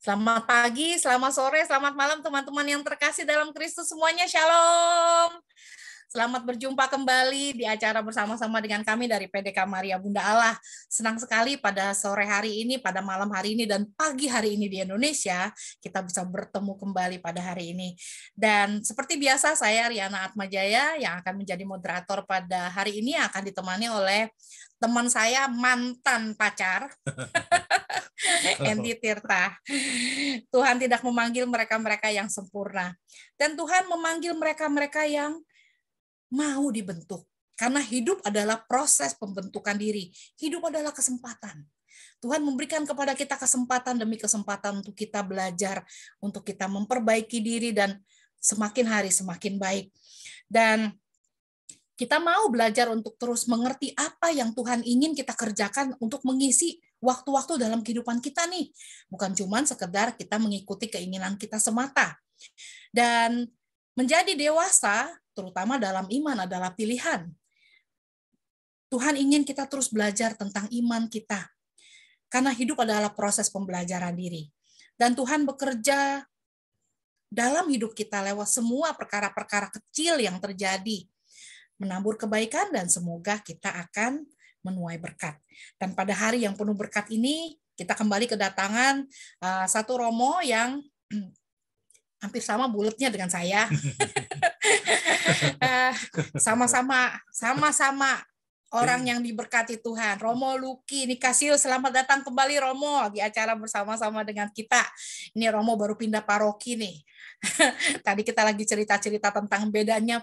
Selamat pagi, selamat sore, selamat malam teman-teman yang terkasih dalam Kristus semuanya. Shalom. Selamat berjumpa kembali di acara bersama-sama dengan kami dari PDK Maria Bunda Allah. Senang sekali pada sore hari ini, pada malam hari ini, dan pagi hari ini di Indonesia, kita bisa bertemu kembali pada hari ini. Dan seperti biasa, saya Riana Atmajaya yang akan menjadi moderator pada hari ini akan ditemani oleh teman saya mantan pacar Endi Tirta. Tuhan tidak memanggil mereka-mereka yang sempurna. Dan Tuhan memanggil mereka-mereka yang mau dibentuk. Karena hidup adalah proses pembentukan diri. Hidup adalah kesempatan. Tuhan memberikan kepada kita kesempatan demi kesempatan untuk kita belajar, untuk kita memperbaiki diri dan semakin hari semakin baik. Dan kita mau belajar untuk terus mengerti apa yang Tuhan ingin kita kerjakan untuk mengisi waktu-waktu dalam kehidupan kita nih. Bukan cuma sekedar kita mengikuti keinginan kita semata. Dan menjadi dewasa, terutama dalam iman adalah pilihan. Tuhan ingin kita terus belajar tentang iman kita. Karena hidup adalah proses pembelajaran diri. Dan Tuhan bekerja dalam hidup kita lewat semua perkara-perkara kecil yang terjadi menabur kebaikan dan semoga kita akan menuai berkat. Dan pada hari yang penuh berkat ini kita kembali kedatangan uh, satu Romo yang hampir sama bulatnya dengan saya. Eh, sama-sama, sama-sama orang yang diberkati Tuhan. Romo Luki Nikasio, selamat datang kembali Romo di acara bersama-sama dengan kita. Ini Romo baru pindah paroki nih. Tadi kita lagi cerita-cerita tentang bedanya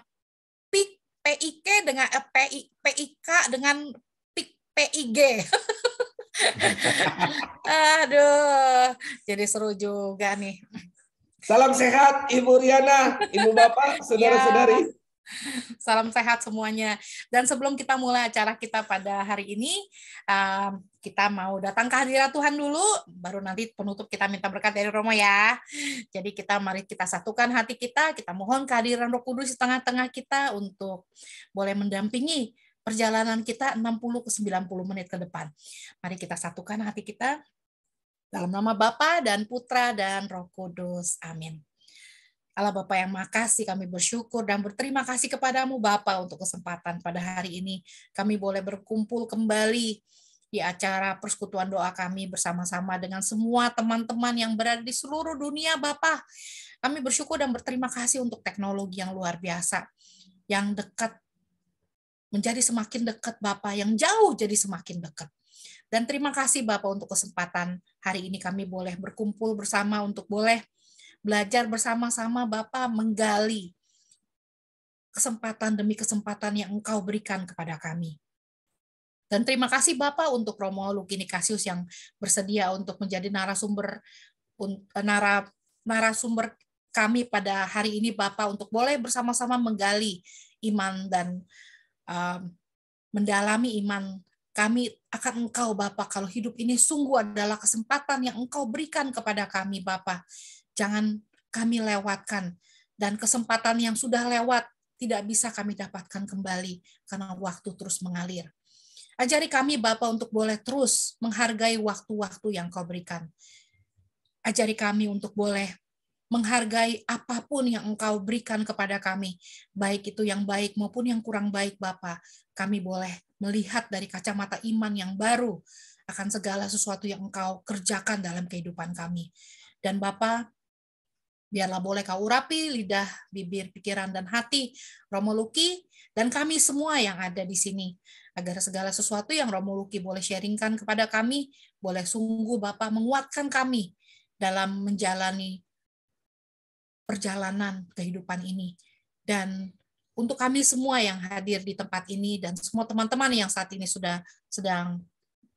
pik PIK dengan eh, PI, PIK dengan PIG. Aduh, jadi seru juga nih. Salam sehat Ibu Riana, Ibu Bapak, iya. saudara-saudari. Ya. Salam sehat semuanya. Dan sebelum kita mulai acara kita pada hari ini, ehm, kita mau datang ke hadirat Tuhan dulu, baru nanti penutup kita minta berkat dari Romo ya. Jadi kita mari kita satukan hati kita, kita mohon kehadiran Roh Kudus di tengah-tengah kita untuk boleh mendampingi perjalanan kita 60 ke 90 menit ke depan. Mari kita satukan hati kita dalam nama Bapa dan Putra dan Roh Kudus. Amin. Allah Bapa yang makasih, kami bersyukur dan berterima kasih kepadamu Bapa untuk kesempatan pada hari ini. Kami boleh berkumpul kembali di acara persekutuan doa kami bersama-sama dengan semua teman-teman yang berada di seluruh dunia Bapak. Kami bersyukur dan berterima kasih untuk teknologi yang luar biasa, yang dekat menjadi semakin dekat Bapak, yang jauh jadi semakin dekat. Dan terima kasih Bapak untuk kesempatan hari ini kami boleh berkumpul bersama untuk boleh belajar bersama-sama Bapak menggali kesempatan demi kesempatan yang Engkau berikan kepada kami. Dan terima kasih Bapak untuk Romo Kasius yang bersedia untuk menjadi narasumber eh, narasumber kami pada hari ini Bapak untuk boleh bersama-sama menggali iman dan um, mendalami iman kami akan Engkau Bapak kalau hidup ini sungguh adalah kesempatan yang Engkau berikan kepada kami Bapak. Jangan kami lewatkan dan kesempatan yang sudah lewat tidak bisa kami dapatkan kembali karena waktu terus mengalir. Ajari kami Bapa untuk boleh terus menghargai waktu-waktu yang Kau berikan. Ajari kami untuk boleh menghargai apapun yang Engkau berikan kepada kami, baik itu yang baik maupun yang kurang baik Bapa. Kami boleh melihat dari kacamata iman yang baru akan segala sesuatu yang Engkau kerjakan dalam kehidupan kami. Dan Bapak, Biarlah boleh kau urapi lidah, bibir, pikiran, dan hati Romo Luki dan kami semua yang ada di sini. Agar segala sesuatu yang Romo Luki boleh sharingkan kepada kami, boleh sungguh Bapak menguatkan kami dalam menjalani perjalanan kehidupan ini. Dan untuk kami semua yang hadir di tempat ini dan semua teman-teman yang saat ini sudah sedang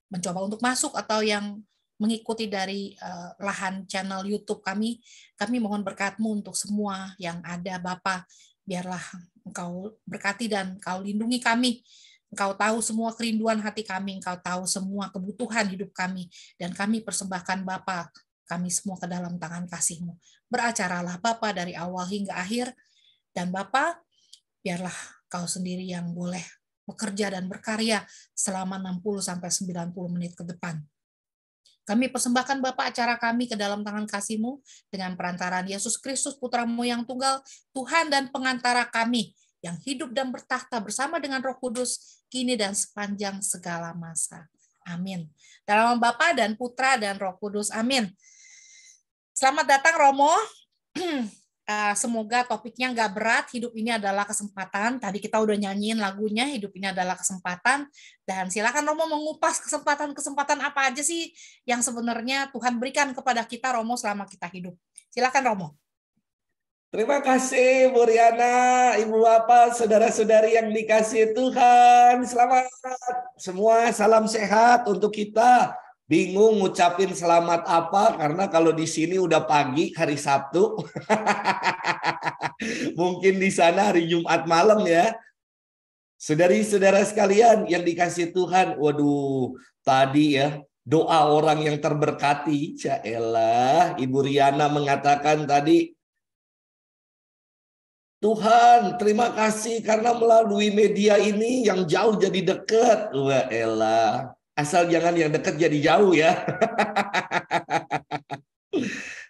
mencoba untuk masuk atau yang mengikuti dari uh, lahan channel YouTube kami. Kami mohon berkatmu untuk semua yang ada Bapak. Biarlah engkau berkati dan engkau lindungi kami. Engkau tahu semua kerinduan hati kami, engkau tahu semua kebutuhan hidup kami, dan kami persembahkan Bapa kami semua ke dalam tangan kasihmu. Beracaralah Bapa dari awal hingga akhir, dan Bapa biarlah kau sendiri yang boleh bekerja dan berkarya selama 60 90 menit ke depan. Kami persembahkan Bapak acara kami ke dalam tangan kasih-Mu dengan perantaraan Yesus Kristus Putramu yang tunggal, Tuhan dan pengantara kami yang hidup dan bertahta bersama dengan Roh Kudus kini dan sepanjang segala masa. Amin. Dalam Bapa dan Putra dan Roh Kudus. Amin. Selamat datang Romo. Eh, semoga topiknya nggak berat. Hidup ini adalah kesempatan. Tadi kita udah nyanyiin lagunya. Hidup ini adalah kesempatan. Dan silakan Romo mengupas kesempatan-kesempatan apa aja sih yang sebenarnya Tuhan berikan kepada kita Romo selama kita hidup. Silakan Romo. Terima kasih Bu Riana, Ibu Bapak, saudara-saudari yang dikasih Tuhan. Selamat semua, salam sehat untuk kita bingung ngucapin selamat apa karena kalau di sini udah pagi hari Sabtu mungkin di sana hari Jumat malam ya Saudari-saudara sekalian yang dikasih Tuhan, waduh, tadi ya doa orang yang terberkati, caelah Ibu Riana mengatakan tadi Tuhan, terima kasih karena melalui media ini yang jauh jadi dekat. Wah, elah. Asal jangan yang dekat jadi jauh ya.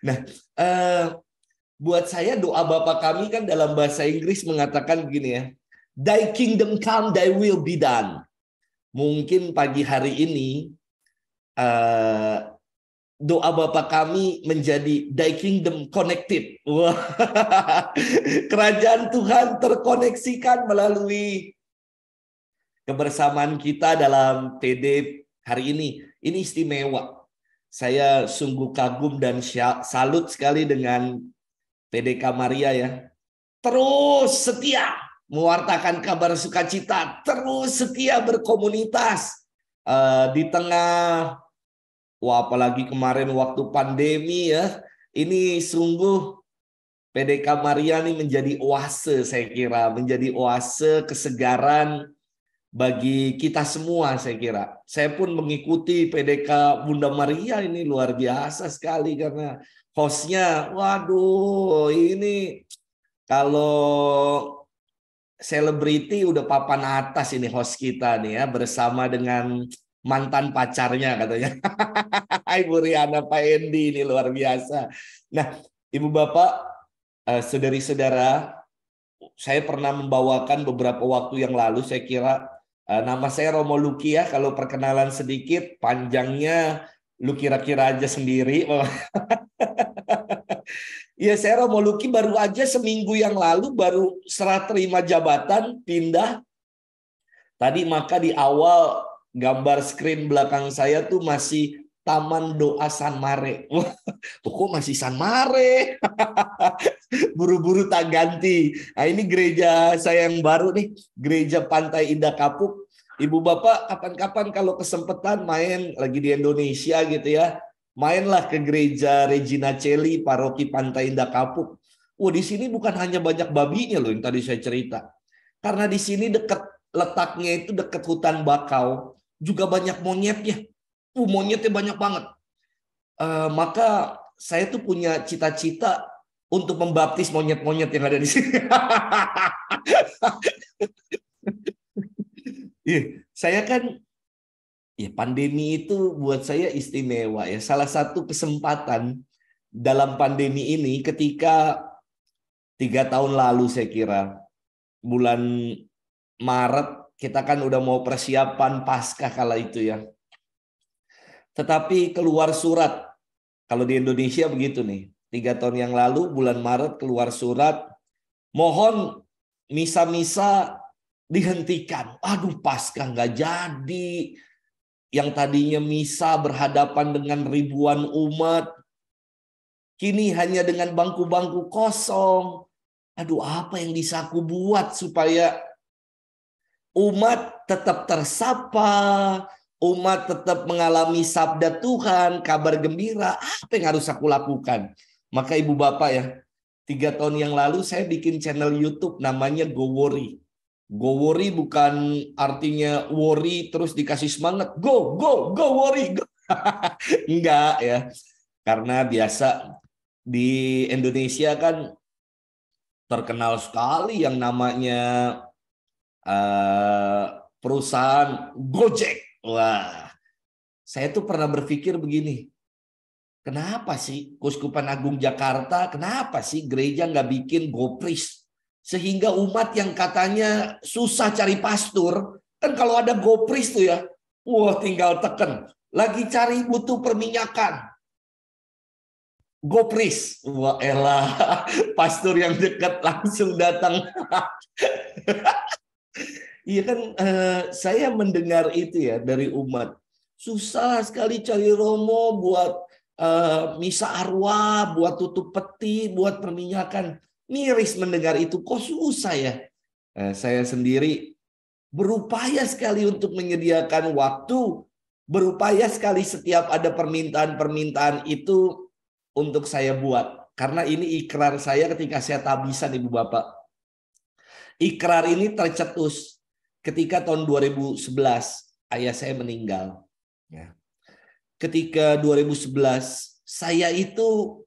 nah, uh, buat saya doa bapak kami kan dalam bahasa Inggris mengatakan begini ya. Thy kingdom come, thy will be done. Mungkin pagi hari ini uh, doa bapak kami menjadi Thy Kingdom Connected. Kerajaan Tuhan terkoneksikan melalui kebersamaan kita dalam TD hari ini. Ini istimewa. Saya sungguh kagum dan salut sekali dengan TDK Maria ya. Terus setia mewartakan kabar sukacita, terus setia berkomunitas eh, di tengah wah apalagi kemarin waktu pandemi ya. Ini sungguh PDK Maria ini menjadi oase saya kira, menjadi oase kesegaran bagi kita semua saya kira. Saya pun mengikuti PDK Bunda Maria ini luar biasa sekali karena hostnya, waduh ini kalau selebriti udah papan atas ini host kita nih ya bersama dengan mantan pacarnya katanya. Ibu Riana Pak Endi ini luar biasa. Nah, Ibu Bapak, eh, saudari-saudara, saya pernah membawakan beberapa waktu yang lalu saya kira Eh, nama saya Romo Luki ya, kalau perkenalan sedikit, panjangnya lu kira-kira aja sendiri. Iya, saya Romo Luki baru aja seminggu yang lalu baru serah terima jabatan pindah. Tadi maka di awal gambar screen belakang saya tuh masih Taman Doa San Mare. Wah, kok masih San Mare? Buru-buru tak ganti. Nah, ini gereja saya yang baru nih, Gereja Pantai Indah Kapuk. Ibu bapak kapan-kapan kalau kesempatan main lagi di Indonesia gitu ya, mainlah ke gereja Regina Celi Paroki Pantai Indah Kapuk. Wah di sini bukan hanya banyak babinya loh yang tadi saya cerita, karena di sini dekat letaknya itu dekat hutan bakau, juga banyak monyetnya. Uh monyetnya banyak banget. Uh, maka saya tuh punya cita-cita untuk membaptis monyet-monyet yang ada di sini. Iya, saya kan ya pandemi itu buat saya istimewa ya. Salah satu kesempatan dalam pandemi ini ketika tiga tahun lalu saya kira bulan Maret kita kan udah mau persiapan pasca kala itu ya. Tetapi keluar surat kalau di Indonesia begitu nih. Tiga tahun yang lalu bulan Maret keluar surat mohon misa-misa dihentikan. Aduh, pasca nggak jadi. Yang tadinya misa berhadapan dengan ribuan umat, kini hanya dengan bangku-bangku kosong. Aduh, apa yang bisa aku buat supaya umat tetap tersapa, umat tetap mengalami sabda Tuhan, kabar gembira, apa yang harus aku lakukan? Maka ibu bapak ya, tiga tahun yang lalu saya bikin channel YouTube namanya Go Go worry bukan artinya worry terus dikasih semangat. Go, go, go worry. Go. Enggak ya. Karena biasa di Indonesia kan terkenal sekali yang namanya uh, perusahaan Gojek. Wah, saya tuh pernah berpikir begini, kenapa sih Kuskupan Agung Jakarta, kenapa sih gereja nggak bikin GoPris? Sehingga umat yang katanya susah cari pastor kan kalau ada gopris tuh ya, wah tinggal teken. Lagi cari butuh perminyakan, gopris. Wah elah, pastor yang dekat langsung datang. Iya kan, eh, saya mendengar itu ya dari umat. Susah sekali cari romo buat eh, misa arwah, buat tutup peti, buat perminyakan. Miris mendengar itu, kok susah ya? eh, saya sendiri berupaya sekali untuk menyediakan waktu, berupaya sekali setiap ada permintaan-permintaan itu untuk saya buat. Karena ini ikrar saya ketika saya tabisan Ibu Bapak. Ikrar ini tercetus ketika tahun 2011 ayah saya meninggal. Ya. Ketika 2011 saya itu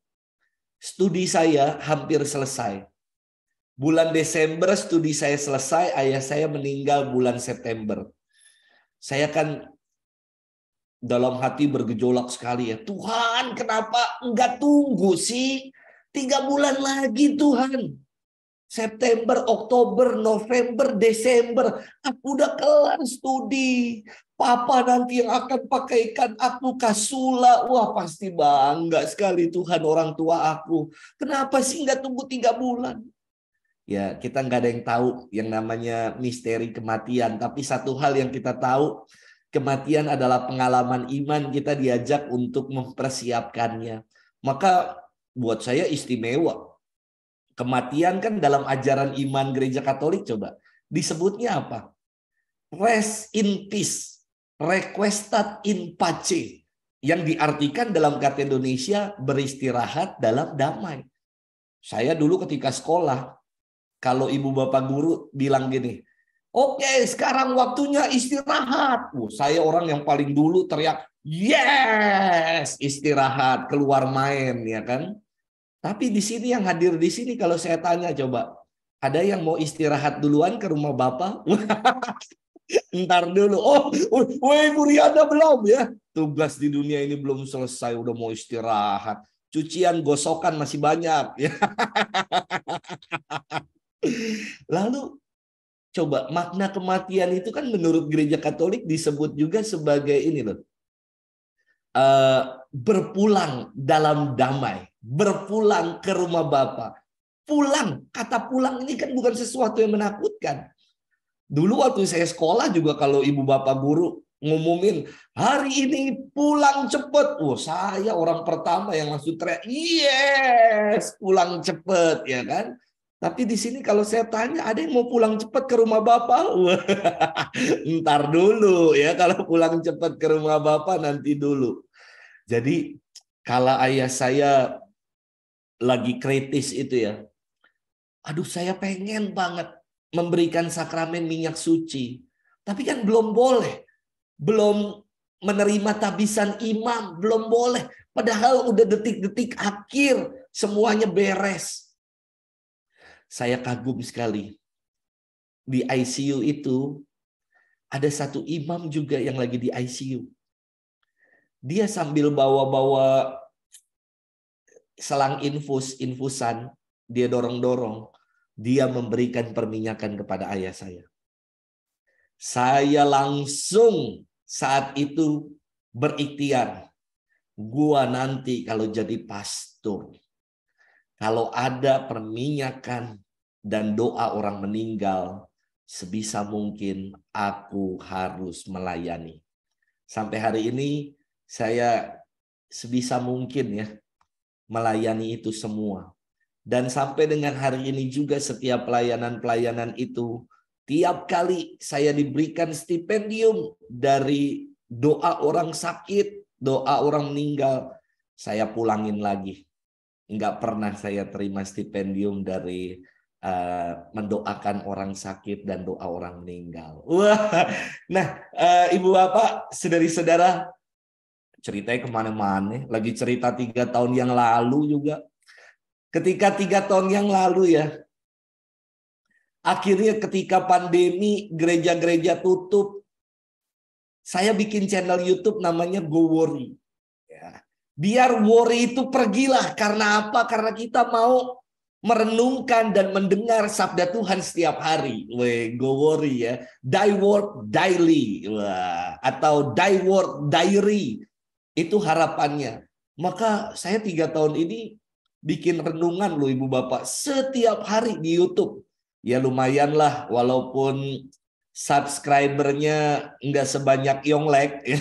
Studi saya hampir selesai. Bulan Desember studi saya selesai, ayah saya meninggal bulan September. Saya kan dalam hati bergejolak sekali ya. Tuhan, kenapa enggak tunggu sih? Tiga bulan lagi Tuhan. September, Oktober, November, Desember. Aku udah kelar studi. Papa nanti yang akan pakaikan aku kasula. Wah pasti bangga sekali Tuhan orang tua aku. Kenapa sih nggak tunggu tiga bulan? Ya kita nggak ada yang tahu yang namanya misteri kematian. Tapi satu hal yang kita tahu kematian adalah pengalaman iman kita diajak untuk mempersiapkannya. Maka buat saya istimewa Kematian kan dalam ajaran iman gereja Katolik coba disebutnya apa? Rest in peace, requestat in pace yang diartikan dalam kata Indonesia beristirahat dalam damai. Saya dulu ketika sekolah kalau ibu bapak guru bilang gini, Oke, okay, sekarang waktunya istirahat. Uh, saya orang yang paling dulu teriak, yes, istirahat, keluar main, ya kan? Tapi di sini yang hadir di sini kalau saya tanya coba, ada yang mau istirahat duluan ke rumah Bapak? Ntar dulu. Oh, woi Bu Riana belum ya. Tugas di dunia ini belum selesai, udah mau istirahat. Cucian, gosokan masih banyak. Lalu coba makna kematian itu kan menurut gereja Katolik disebut juga sebagai ini loh uh, berpulang dalam damai, berpulang ke rumah bapak Pulang, kata pulang ini kan bukan sesuatu yang menakutkan. Dulu waktu saya sekolah juga kalau ibu bapak guru ngumumin hari ini pulang cepet. oh, saya orang pertama yang langsung teriak, "Yes, pulang cepet," ya kan? Tapi di sini kalau saya tanya, ada yang mau pulang cepat ke rumah Bapak? Ntar dulu ya, kalau pulang cepat ke rumah Bapak nanti dulu. Jadi kalau ayah saya lagi kritis itu ya, aduh saya pengen banget memberikan sakramen minyak suci. Tapi kan belum boleh. Belum menerima tabisan imam, belum boleh. Padahal udah detik-detik akhir semuanya beres saya kagum sekali. Di ICU itu ada satu imam juga yang lagi di ICU. Dia sambil bawa-bawa selang infus, infusan, dia dorong-dorong, dia memberikan perminyakan kepada ayah saya. Saya langsung saat itu berikhtiar, gua nanti kalau jadi pastor, kalau ada perminyakan dan doa orang meninggal, sebisa mungkin aku harus melayani. Sampai hari ini saya sebisa mungkin ya melayani itu semua. Dan sampai dengan hari ini juga setiap pelayanan-pelayanan itu tiap kali saya diberikan stipendium dari doa orang sakit, doa orang meninggal, saya pulangin lagi nggak pernah saya terima stipendium dari uh, mendoakan orang sakit dan doa orang meninggal. Wah, nah uh, ibu bapak, saudari-saudara, ceritanya kemana-mana. Lagi cerita tiga tahun yang lalu juga. Ketika tiga tahun yang lalu ya, akhirnya ketika pandemi gereja-gereja tutup, saya bikin channel YouTube namanya Go Worry. Biar worry itu pergilah. Karena apa? Karena kita mau merenungkan dan mendengar sabda Tuhan setiap hari. We go worry ya. Die word daily. Wah. Atau die word diary. Itu harapannya. Maka saya tiga tahun ini bikin renungan loh Ibu Bapak. Setiap hari di Youtube. Ya lumayan lah walaupun subscribernya nggak sebanyak Yonglek.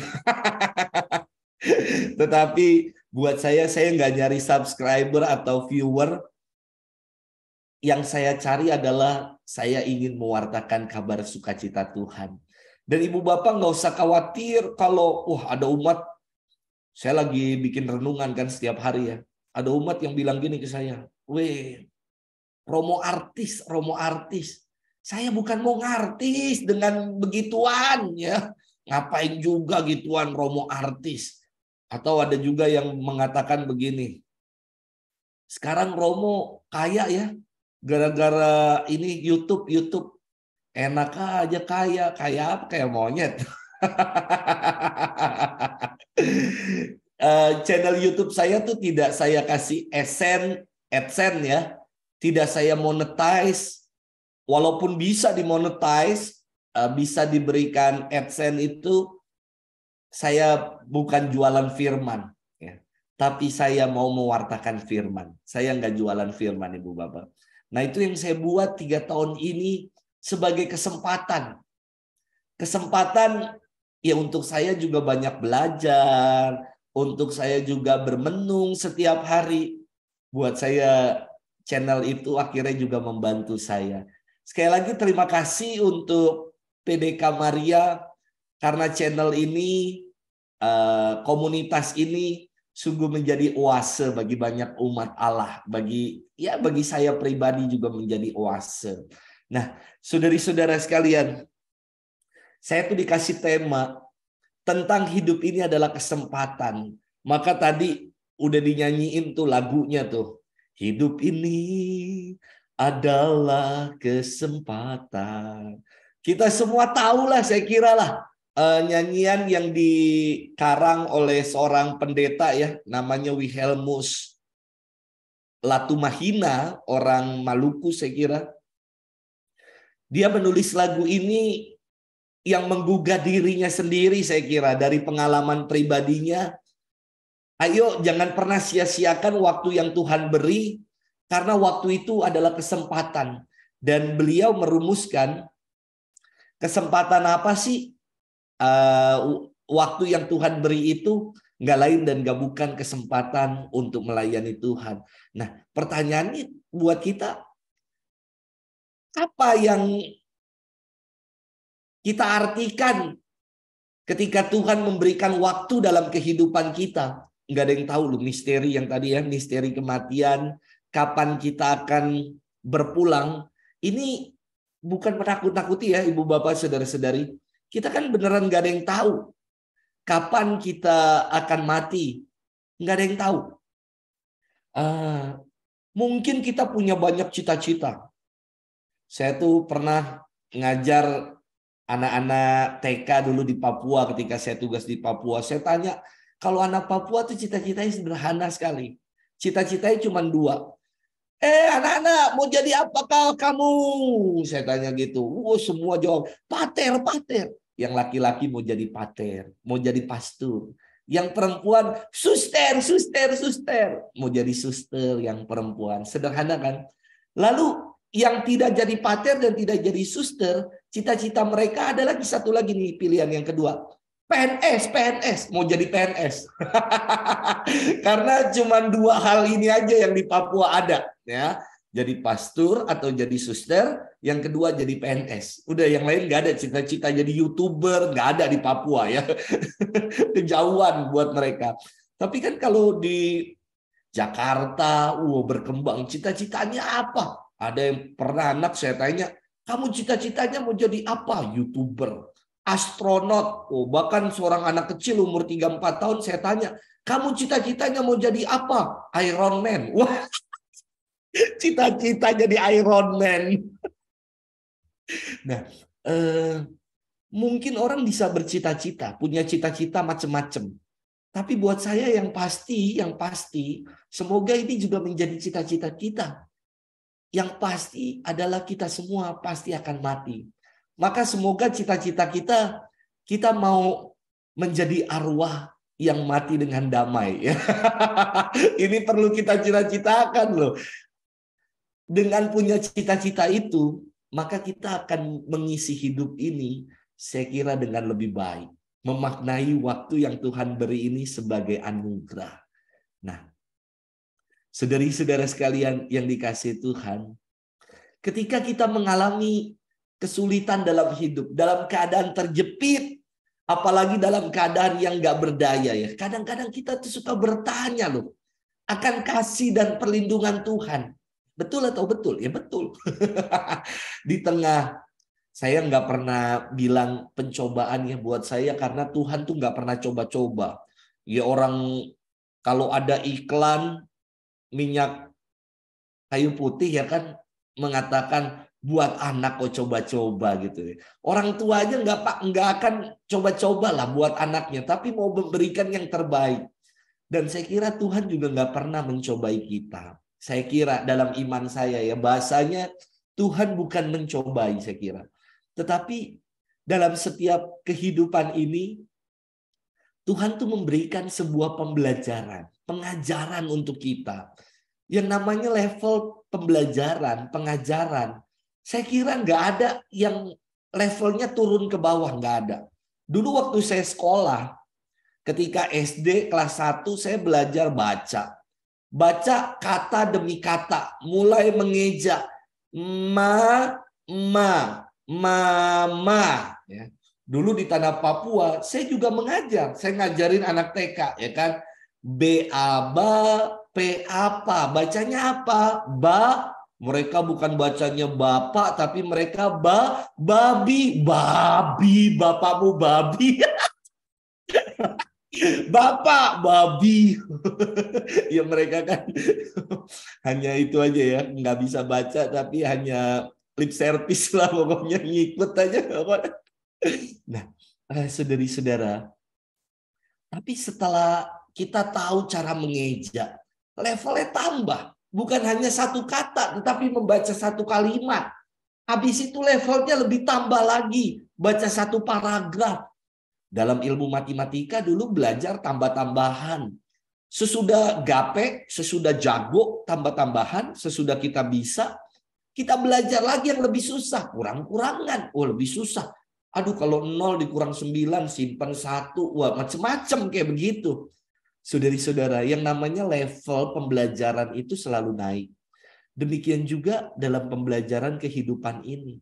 Tetapi buat saya, saya nggak nyari subscriber atau viewer. Yang saya cari adalah saya ingin mewartakan kabar sukacita Tuhan. Dan ibu bapak nggak usah khawatir kalau wah ada umat. Saya lagi bikin renungan kan setiap hari ya. Ada umat yang bilang gini ke saya, weh Romo artis, Romo artis. Saya bukan mau ngartis dengan begituan ya. Ngapain juga gituan Romo artis. Atau ada juga yang mengatakan begini, sekarang Romo kaya ya, gara-gara ini YouTube, YouTube. Enak aja kaya, kaya apa? Kayak monyet. Eh, channel YouTube saya tuh tidak saya kasih esen, adsense ya, tidak saya monetize. Walaupun bisa dimonetize, eh, bisa diberikan adsense itu saya bukan jualan firman, ya. tapi saya mau mewartakan firman. Saya nggak jualan firman, Ibu Bapak. Nah itu yang saya buat tiga tahun ini sebagai kesempatan. Kesempatan ya untuk saya juga banyak belajar, untuk saya juga bermenung setiap hari. Buat saya channel itu akhirnya juga membantu saya. Sekali lagi terima kasih untuk PDK Maria karena channel ini eh, komunitas ini sungguh menjadi oase bagi banyak umat Allah bagi ya bagi saya pribadi juga menjadi oase nah saudari-saudara sekalian saya tuh dikasih tema tentang hidup ini adalah kesempatan maka tadi udah dinyanyiin tuh lagunya tuh hidup ini adalah kesempatan kita semua tahulah saya kira lah uh, nyanyian yang dikarang oleh seorang pendeta ya, namanya Wilhelmus Latumahina, orang Maluku saya kira. Dia menulis lagu ini yang menggugah dirinya sendiri saya kira dari pengalaman pribadinya. Ayo jangan pernah sia-siakan waktu yang Tuhan beri karena waktu itu adalah kesempatan dan beliau merumuskan kesempatan apa sih uh, waktu yang Tuhan beri itu nggak lain dan nggak bukan kesempatan untuk melayani Tuhan. Nah, pertanyaan ini buat kita apa yang kita artikan ketika Tuhan memberikan waktu dalam kehidupan kita? Nggak ada yang tahu loh misteri yang tadi ya, misteri kematian, kapan kita akan berpulang. Ini bukan menakut-nakuti ya ibu bapak saudara-saudari kita kan beneran gak ada yang tahu kapan kita akan mati. Gak ada yang tahu. Uh, mungkin kita punya banyak cita-cita. Saya tuh pernah ngajar anak-anak TK dulu di Papua ketika saya tugas di Papua. Saya tanya, kalau anak Papua tuh cita-citanya sederhana sekali. Cita-citanya cuma dua. Eh anak-anak mau jadi apa kamu? Saya tanya gitu. wow oh, semua jawab, pater, pater. Yang laki-laki mau jadi pater, mau jadi pastur. Yang perempuan suster, suster, suster. Mau jadi suster yang perempuan. Sederhana kan? Lalu yang tidak jadi pater dan tidak jadi suster, cita-cita mereka ada lagi satu lagi nih pilihan yang kedua. PNS, PNS, mau jadi PNS. Karena cuma dua hal ini aja yang di Papua ada, ya jadi pastor atau jadi suster, yang kedua jadi PNS. Udah yang lain nggak ada cita-cita jadi youtuber, nggak ada di Papua ya, kejauhan buat mereka. Tapi kan kalau di Jakarta, wow berkembang cita-citanya apa? Ada yang pernah anak saya tanya, kamu cita-citanya mau jadi apa? Youtuber, astronot, oh bahkan seorang anak kecil umur 3-4 tahun saya tanya, kamu cita-citanya mau jadi apa? Iron Man. Wah, cita-cita jadi Iron Man. Nah, eh, mungkin orang bisa bercita-cita, punya cita-cita macam-macam. Tapi buat saya yang pasti, yang pasti, semoga ini juga menjadi cita-cita kita. Yang pasti adalah kita semua pasti akan mati. Maka semoga cita-cita kita, kita mau menjadi arwah yang mati dengan damai. ini perlu kita cita-citakan loh. Dengan punya cita-cita itu, maka kita akan mengisi hidup ini saya kira dengan lebih baik. Memaknai waktu yang Tuhan beri ini sebagai anugerah. Nah, saudari-saudara sekalian yang dikasih Tuhan, ketika kita mengalami kesulitan dalam hidup, dalam keadaan terjepit, apalagi dalam keadaan yang gak berdaya ya. Kadang-kadang kita tuh suka bertanya loh, akan kasih dan perlindungan Tuhan. Betul atau betul? Ya betul. di tengah saya nggak pernah bilang pencobaannya buat saya karena Tuhan tuh nggak pernah coba-coba. Ya orang kalau ada iklan minyak kayu putih ya kan mengatakan buat anak kok coba-coba gitu. Ya. Orang tua aja nggak pak nggak akan coba-coba lah buat anaknya, tapi mau memberikan yang terbaik. Dan saya kira Tuhan juga nggak pernah mencobai kita. Saya kira dalam iman saya ya bahasanya Tuhan bukan mencobai saya kira. Tetapi dalam setiap kehidupan ini Tuhan tuh memberikan sebuah pembelajaran, pengajaran untuk kita. Yang namanya level pembelajaran, pengajaran. Saya kira nggak ada yang levelnya turun ke bawah, nggak ada. Dulu waktu saya sekolah, ketika SD kelas 1 saya belajar baca. Baca kata demi kata, mulai mengeja ma ma mama ya. Dulu di tanah Papua, saya juga mengajar. Saya ngajarin anak TK ya kan. B A B P apa? Bacanya apa? Ba mereka bukan bacanya bapak tapi mereka ba babi babi bapakmu babi Bapak, babi. ya mereka kan hanya itu aja ya, nggak bisa baca tapi hanya lip service lah pokoknya ngikut aja. Nah, eh, saudari-saudara, tapi setelah kita tahu cara mengeja, levelnya tambah. Bukan hanya satu kata, tetapi membaca satu kalimat. Habis itu levelnya lebih tambah lagi. Baca satu paragraf, dalam ilmu matematika dulu belajar tambah-tambahan. Sesudah gapek, sesudah jago, tambah-tambahan, sesudah kita bisa, kita belajar lagi yang lebih susah, kurang-kurangan, oh lebih susah. Aduh kalau nol dikurang sembilan simpan satu wah macem-macem kayak begitu. Saudari-saudara, yang namanya level pembelajaran itu selalu naik. Demikian juga dalam pembelajaran kehidupan ini.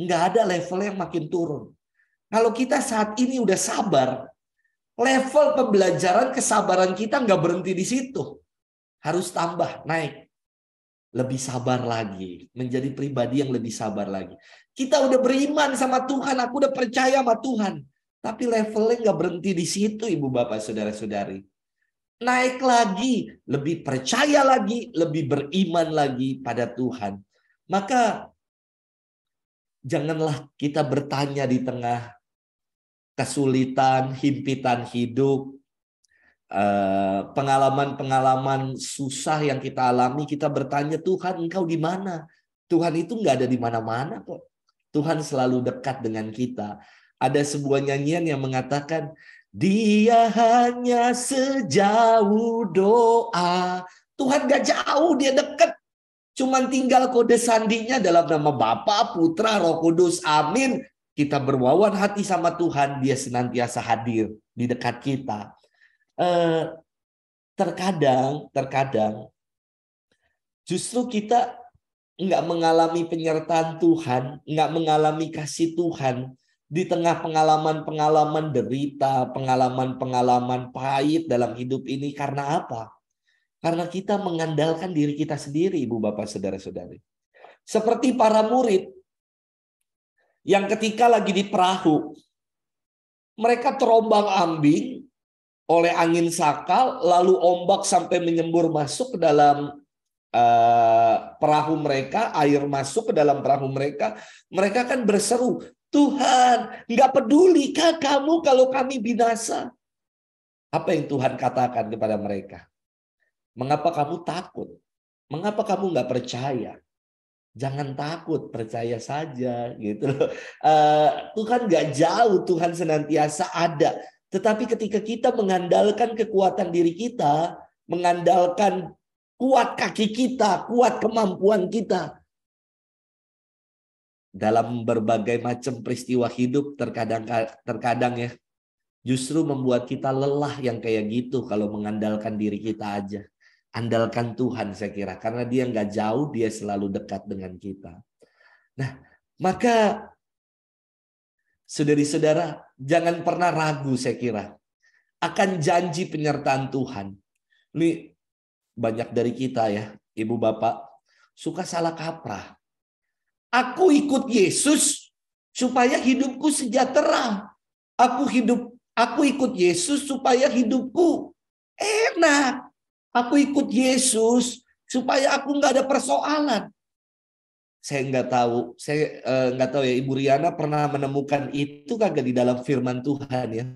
Nggak ada level yang makin turun. Kalau kita saat ini udah sabar, level pembelajaran kesabaran kita nggak berhenti di situ. Harus tambah, naik. Lebih sabar lagi. Menjadi pribadi yang lebih sabar lagi. Kita udah beriman sama Tuhan, aku udah percaya sama Tuhan. Tapi levelnya nggak berhenti di situ, Ibu Bapak, Saudara-saudari. Naik lagi, lebih percaya lagi, lebih beriman lagi pada Tuhan. Maka janganlah kita bertanya di tengah kesulitan, himpitan hidup, eh, pengalaman-pengalaman susah yang kita alami, kita bertanya Tuhan engkau di mana? Tuhan itu nggak ada di mana-mana kok. Tuhan selalu dekat dengan kita. Ada sebuah nyanyian yang mengatakan, dia hanya sejauh doa. Tuhan gak jauh, dia dekat. Cuman tinggal kode sandinya dalam nama Bapa, Putra, Roh Kudus, Amin kita berwawan hati sama Tuhan, Dia senantiasa hadir di dekat kita. Eh, terkadang, terkadang justru kita nggak mengalami penyertaan Tuhan, nggak mengalami kasih Tuhan di tengah pengalaman-pengalaman derita, pengalaman-pengalaman pahit dalam hidup ini karena apa? Karena kita mengandalkan diri kita sendiri, Ibu Bapak Saudara-saudari. Seperti para murid, yang ketika lagi di perahu, mereka terombang ambing oleh angin sakal, lalu ombak sampai menyembur masuk ke dalam uh, perahu mereka, air masuk ke dalam perahu mereka. Mereka kan berseru, Tuhan, nggak pedulikah kamu kalau kami binasa? Apa yang Tuhan katakan kepada mereka? Mengapa kamu takut? Mengapa kamu nggak percaya? Jangan takut, percaya saja gitu loh. Eh, Tuhan gak jauh, Tuhan senantiasa ada. Tetapi ketika kita mengandalkan kekuatan diri kita, mengandalkan kuat kaki kita, kuat kemampuan kita, dalam berbagai macam peristiwa hidup terkadang terkadang ya justru membuat kita lelah yang kayak gitu kalau mengandalkan diri kita aja. Andalkan Tuhan saya kira karena dia nggak jauh, dia selalu dekat dengan kita. Nah, maka saudari-saudara jangan pernah ragu saya kira akan janji penyertaan Tuhan. Ini banyak dari kita ya, ibu bapak, suka salah kaprah. Aku ikut Yesus supaya hidupku sejahtera. Aku hidup, aku ikut Yesus supaya hidupku enak. Aku ikut Yesus supaya aku nggak ada persoalan. Saya nggak tahu, saya eh, nggak tahu ya Ibu Riana pernah menemukan itu kagak di dalam firman Tuhan ya.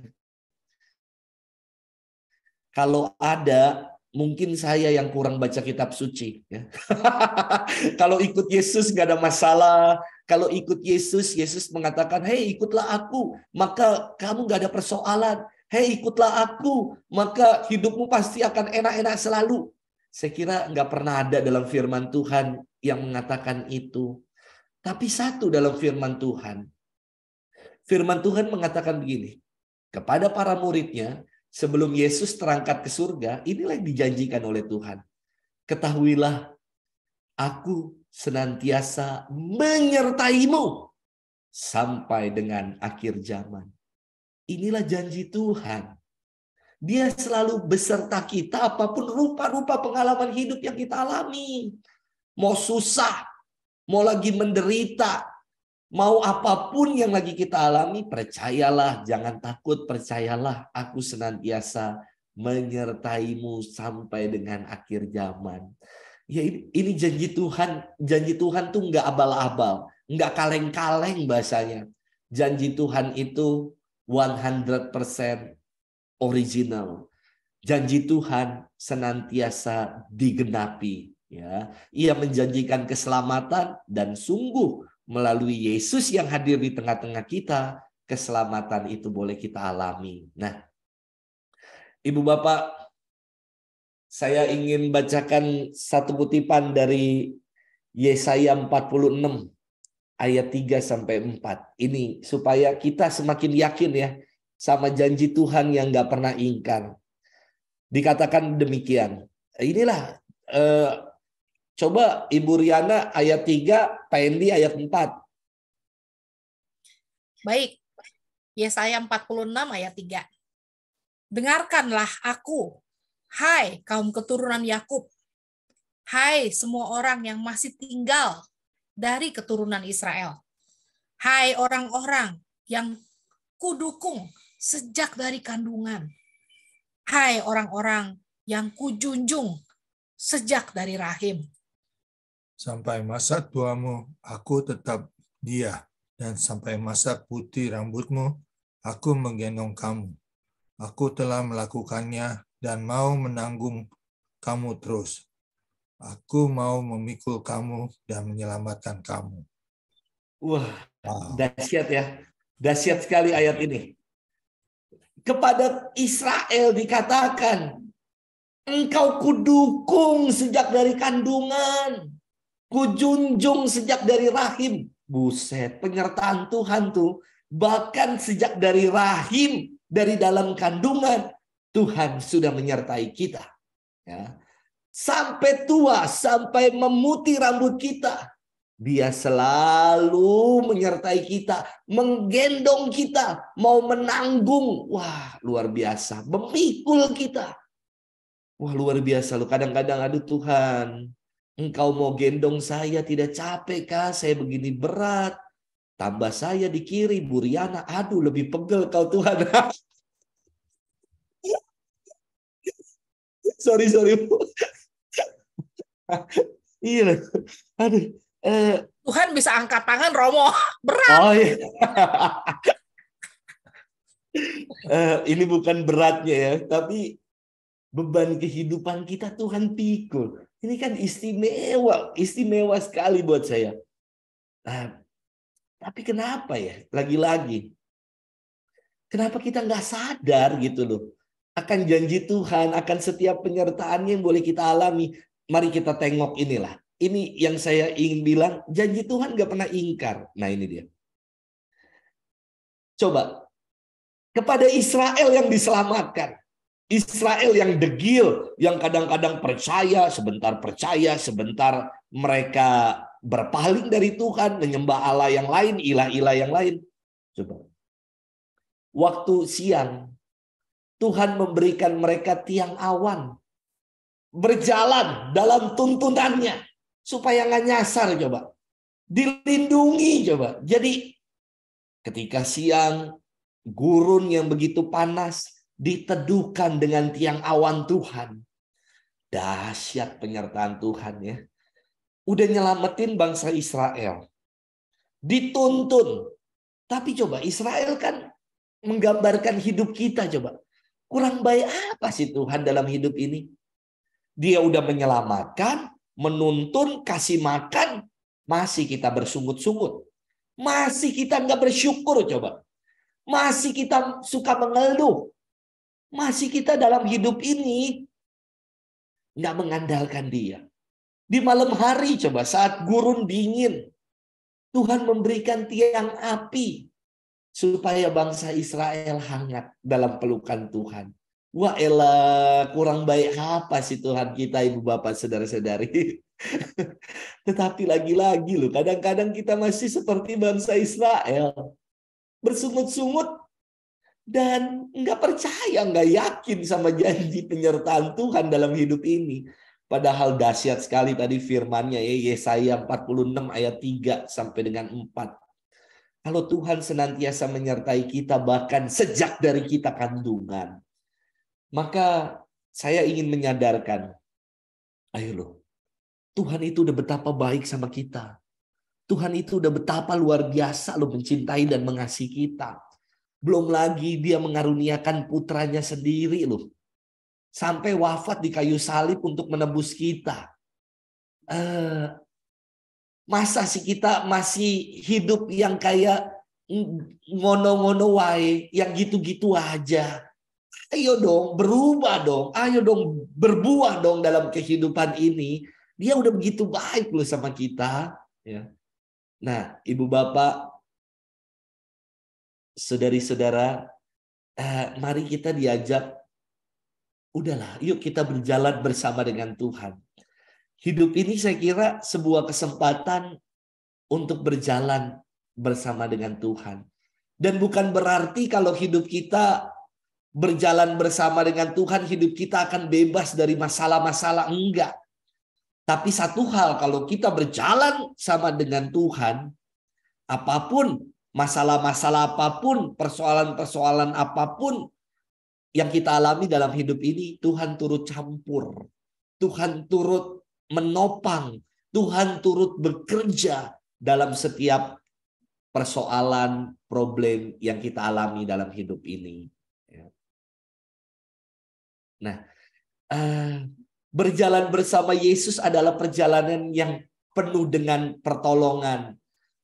Kalau ada, mungkin saya yang kurang baca kitab suci. Ya. Kalau ikut Yesus nggak ada masalah. Kalau ikut Yesus, Yesus mengatakan, hei ikutlah aku, maka kamu nggak ada persoalan. Hei ikutlah aku, maka hidupmu pasti akan enak-enak selalu. Saya kira nggak pernah ada dalam firman Tuhan yang mengatakan itu. Tapi satu dalam firman Tuhan. Firman Tuhan mengatakan begini, kepada para muridnya, sebelum Yesus terangkat ke surga, inilah yang dijanjikan oleh Tuhan. Ketahuilah, aku senantiasa menyertaimu sampai dengan akhir zaman. Inilah janji Tuhan. Dia selalu beserta kita apapun rupa-rupa pengalaman hidup yang kita alami. Mau susah, mau lagi menderita, mau apapun yang lagi kita alami, percayalah, jangan takut, percayalah aku senantiasa menyertaimu sampai dengan akhir zaman. Ya ini, ini janji Tuhan, janji Tuhan tuh nggak abal-abal, nggak kaleng-kaleng bahasanya. Janji Tuhan itu 100% original. Janji Tuhan senantiasa digenapi ya. Ia menjanjikan keselamatan dan sungguh melalui Yesus yang hadir di tengah-tengah kita, keselamatan itu boleh kita alami. Nah, Ibu Bapak, saya ingin bacakan satu kutipan dari Yesaya 46 ayat 3 sampai 4. Ini supaya kita semakin yakin ya sama janji Tuhan yang nggak pernah ingkar. Dikatakan demikian. Inilah eh, coba Ibu Riana ayat 3, Pak Endi ayat 4. Baik. Yesaya 46 ayat 3. Dengarkanlah aku, hai kaum keturunan Yakub. Hai semua orang yang masih tinggal dari keturunan Israel. Hai orang-orang yang kudukung sejak dari kandungan. Hai orang-orang yang kujunjung sejak dari rahim. Sampai masa tuamu, aku tetap dia. Dan sampai masa putih rambutmu, aku menggendong kamu. Aku telah melakukannya dan mau menanggung kamu terus. Aku mau memikul kamu dan menyelamatkan kamu. Wah, wow. dahsyat ya. Dahsyat sekali ayat ini. Kepada Israel dikatakan, Engkau kudukung sejak dari kandungan. Kujunjung sejak dari rahim. Buset, penyertaan Tuhan tuh. Bahkan sejak dari rahim, dari dalam kandungan, Tuhan sudah menyertai kita. Ya sampai tua, sampai memutih rambut kita. Dia selalu menyertai kita, menggendong kita, mau menanggung. Wah, luar biasa. Memikul kita. Wah, luar biasa. lo kadang-kadang, aduh Tuhan, engkau mau gendong saya tidak capek kah? Saya begini berat. Tambah saya di kiri, Buriana. Aduh, lebih pegel kau Tuhan. sorry, sorry. iya loh. Aduh. Eh. Tuhan bisa angkat tangan Romo. Berat. Oh iya. eh, ini bukan beratnya ya, tapi beban kehidupan kita Tuhan pikul. Ini kan istimewa, istimewa sekali buat saya. Nah, tapi kenapa ya? Lagi-lagi, kenapa kita nggak sadar gitu loh? Akan janji Tuhan, akan setiap penyertaannya yang boleh kita alami mari kita tengok inilah. Ini yang saya ingin bilang, janji Tuhan gak pernah ingkar. Nah ini dia. Coba, kepada Israel yang diselamatkan. Israel yang degil, yang kadang-kadang percaya, sebentar percaya, sebentar mereka berpaling dari Tuhan, menyembah Allah yang lain, ilah-ilah yang lain. Coba. Waktu siang, Tuhan memberikan mereka tiang awan berjalan dalam tuntunannya supaya nggak nyasar coba dilindungi coba jadi ketika siang gurun yang begitu panas diteduhkan dengan tiang awan Tuhan dahsyat penyertaan Tuhan ya udah nyelamatin bangsa Israel dituntun tapi coba Israel kan menggambarkan hidup kita coba kurang baik apa sih Tuhan dalam hidup ini dia udah menyelamatkan, menuntun, kasih makan, masih kita bersungut-sungut. Masih kita nggak bersyukur coba. Masih kita suka mengeluh. Masih kita dalam hidup ini nggak mengandalkan dia. Di malam hari coba saat gurun dingin, Tuhan memberikan tiang api supaya bangsa Israel hangat dalam pelukan Tuhan. Wah elah kurang baik apa sih Tuhan kita ibu bapak saudara-saudari. Tetapi lagi-lagi loh kadang-kadang kita masih seperti bangsa Israel. Bersungut-sungut dan nggak percaya, nggak yakin sama janji penyertaan Tuhan dalam hidup ini. Padahal dahsyat sekali tadi firmannya ya Yesaya 46 ayat 3 sampai dengan 4. Kalau Tuhan senantiasa menyertai kita bahkan sejak dari kita kandungan. Maka saya ingin menyadarkan, ayo loh, Tuhan itu udah betapa baik sama kita. Tuhan itu udah betapa luar biasa lo mencintai dan mengasihi kita. Belum lagi dia mengaruniakan putranya sendiri loh. Sampai wafat di kayu salib untuk menebus kita. Uh, masa sih kita masih hidup yang kayak ngono-ngono wae, yang gitu-gitu aja. Ayo dong, berubah dong. Ayo dong, berbuah dong dalam kehidupan ini. Dia udah begitu baik loh sama kita. Ya. Nah, ibu bapak, saudari-saudara, eh, mari kita diajak. Udahlah, yuk kita berjalan bersama dengan Tuhan. Hidup ini saya kira sebuah kesempatan untuk berjalan bersama dengan Tuhan. Dan bukan berarti kalau hidup kita berjalan bersama dengan Tuhan, hidup kita akan bebas dari masalah-masalah. Enggak. Tapi satu hal, kalau kita berjalan sama dengan Tuhan, apapun masalah-masalah apapun, persoalan-persoalan apapun yang kita alami dalam hidup ini, Tuhan turut campur. Tuhan turut menopang. Tuhan turut bekerja dalam setiap persoalan, problem yang kita alami dalam hidup ini. Nah, eh, berjalan bersama Yesus adalah perjalanan yang penuh dengan pertolongan.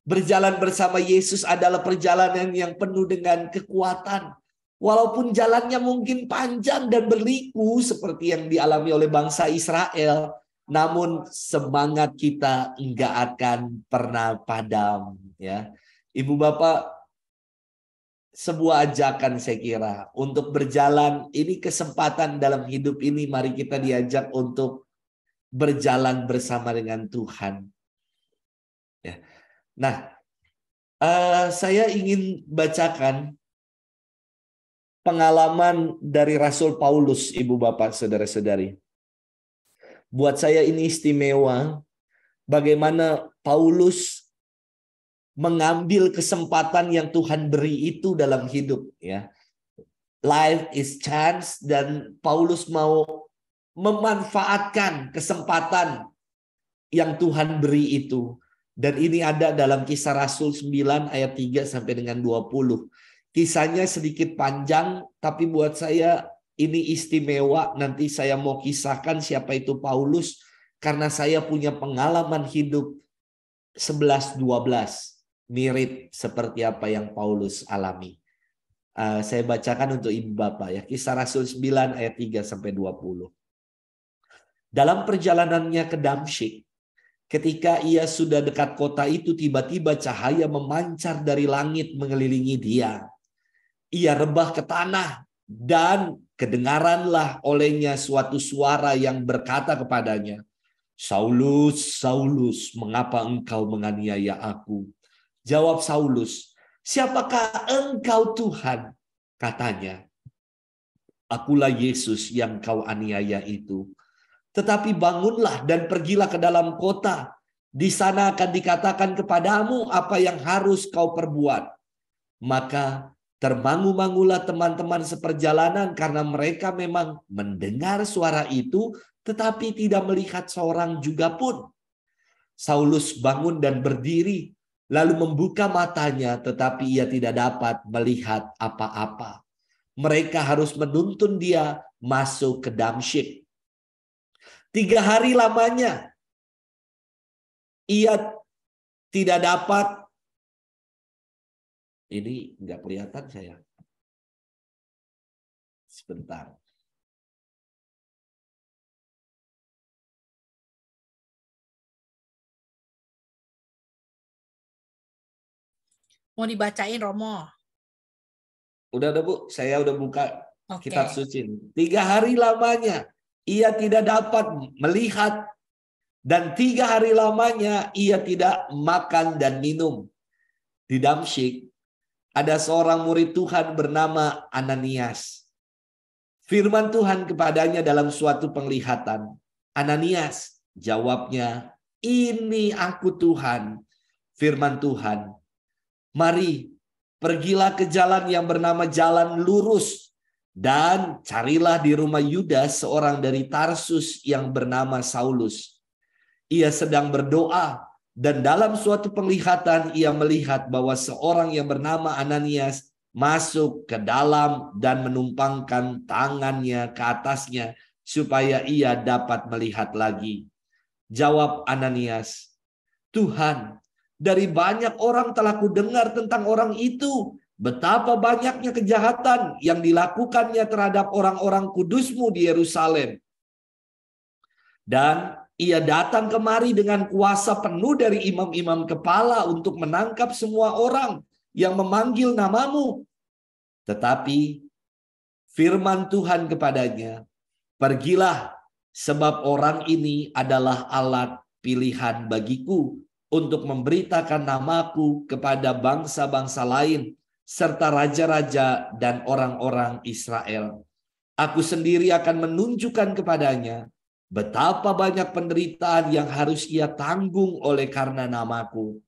Berjalan bersama Yesus adalah perjalanan yang penuh dengan kekuatan. Walaupun jalannya mungkin panjang dan berliku seperti yang dialami oleh bangsa Israel, namun semangat kita enggak akan pernah padam ya. Ibu Bapak sebuah ajakan saya kira untuk berjalan ini kesempatan dalam hidup ini mari kita diajak untuk berjalan bersama dengan Tuhan. Ya. Nah, uh, saya ingin bacakan pengalaman dari Rasul Paulus, Ibu Bapak, saudara-saudari. Buat saya ini istimewa bagaimana Paulus mengambil kesempatan yang Tuhan beri itu dalam hidup ya. Life is chance dan Paulus mau memanfaatkan kesempatan yang Tuhan beri itu. Dan ini ada dalam kisah Rasul 9 ayat 3 sampai dengan 20. Kisahnya sedikit panjang tapi buat saya ini istimewa. Nanti saya mau kisahkan siapa itu Paulus karena saya punya pengalaman hidup 11 12 mirip seperti apa yang Paulus alami. Uh, saya bacakan untuk Ibu Bapak ya, Kisah Rasul 9 ayat 3 sampai 20. Dalam perjalanannya ke Damsyik, ketika ia sudah dekat kota itu tiba-tiba cahaya memancar dari langit mengelilingi dia. Ia rebah ke tanah dan kedengaranlah olehnya suatu suara yang berkata kepadanya, Saulus, Saulus, mengapa engkau menganiaya aku? Jawab Saulus, "Siapakah engkau, Tuhan?" katanya. "Akulah Yesus yang kau aniaya itu. Tetapi bangunlah dan pergilah ke dalam kota. Di sana akan dikatakan kepadamu apa yang harus kau perbuat." Maka termangu-mangulah teman-teman seperjalanan karena mereka memang mendengar suara itu tetapi tidak melihat seorang juga pun. Saulus bangun dan berdiri lalu membuka matanya, tetapi ia tidak dapat melihat apa-apa. Mereka harus menuntun dia masuk ke Damsyik. Tiga hari lamanya ia tidak dapat. Ini nggak kelihatan saya. Sebentar. Mau dibacain Romo? Udah deh Bu, saya udah buka okay. kitab suci. Tiga hari lamanya ia tidak dapat melihat dan tiga hari lamanya ia tidak makan dan minum. Di Damsyik ada seorang murid Tuhan bernama Ananias. Firman Tuhan kepadanya dalam suatu penglihatan. Ananias, jawabnya, ini aku Tuhan. Firman Tuhan, Mari, pergilah ke jalan yang bernama jalan lurus dan carilah di rumah Yudas seorang dari Tarsus yang bernama Saulus. Ia sedang berdoa dan dalam suatu penglihatan ia melihat bahwa seorang yang bernama Ananias masuk ke dalam dan menumpangkan tangannya ke atasnya supaya ia dapat melihat lagi. Jawab Ananias, Tuhan, dari banyak orang telah kudengar tentang orang itu. Betapa banyaknya kejahatan yang dilakukannya terhadap orang-orang kudusmu di Yerusalem. Dan ia datang kemari dengan kuasa penuh dari imam-imam kepala untuk menangkap semua orang yang memanggil namamu. Tetapi firman Tuhan kepadanya, "Pergilah, sebab orang ini adalah alat pilihan bagiku untuk memberitakan namaku kepada bangsa-bangsa lain serta raja-raja dan orang-orang Israel. Aku sendiri akan menunjukkan kepadanya betapa banyak penderitaan yang harus ia tanggung oleh karena namaku.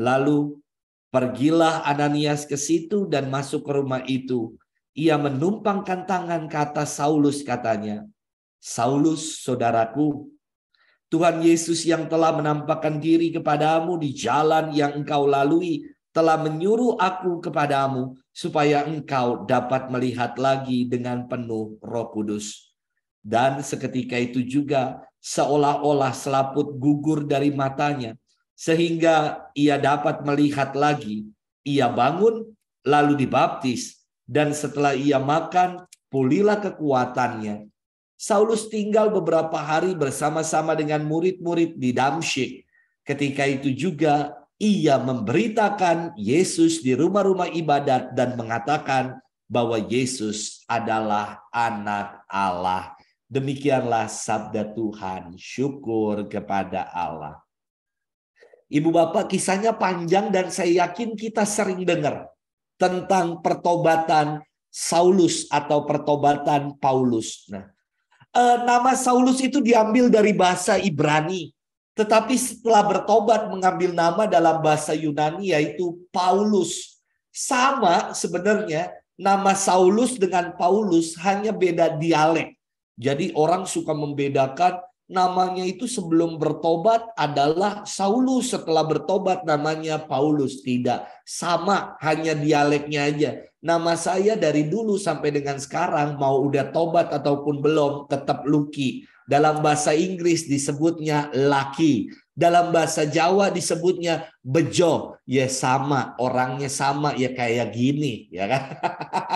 Lalu pergilah Ananias ke situ dan masuk ke rumah itu. Ia menumpangkan tangan kata Saulus katanya, Saulus saudaraku Tuhan Yesus yang telah menampakkan diri kepadamu di jalan yang engkau lalui, telah menyuruh aku kepadamu supaya engkau dapat melihat lagi dengan penuh roh kudus. Dan seketika itu juga seolah-olah selaput gugur dari matanya, sehingga ia dapat melihat lagi. Ia bangun, lalu dibaptis, dan setelah ia makan, pulilah kekuatannya. Saulus tinggal beberapa hari bersama-sama dengan murid-murid di Damsyik. Ketika itu juga ia memberitakan Yesus di rumah-rumah ibadat dan mengatakan bahwa Yesus adalah anak Allah. Demikianlah sabda Tuhan. Syukur kepada Allah. Ibu bapak kisahnya panjang dan saya yakin kita sering dengar tentang pertobatan Saulus atau pertobatan Paulus. Nah, eh, nama Saulus itu diambil dari bahasa Ibrani. Tetapi setelah bertobat mengambil nama dalam bahasa Yunani yaitu Paulus. Sama sebenarnya nama Saulus dengan Paulus hanya beda dialek. Jadi orang suka membedakan namanya itu sebelum bertobat adalah Saulus, setelah bertobat namanya Paulus. Tidak, sama hanya dialeknya aja. Nama saya dari dulu sampai dengan sekarang mau udah tobat ataupun belum tetap Luki. Dalam bahasa Inggris disebutnya laki. Dalam bahasa Jawa disebutnya bejo. Ya sama, orangnya sama ya kayak gini, ya kan?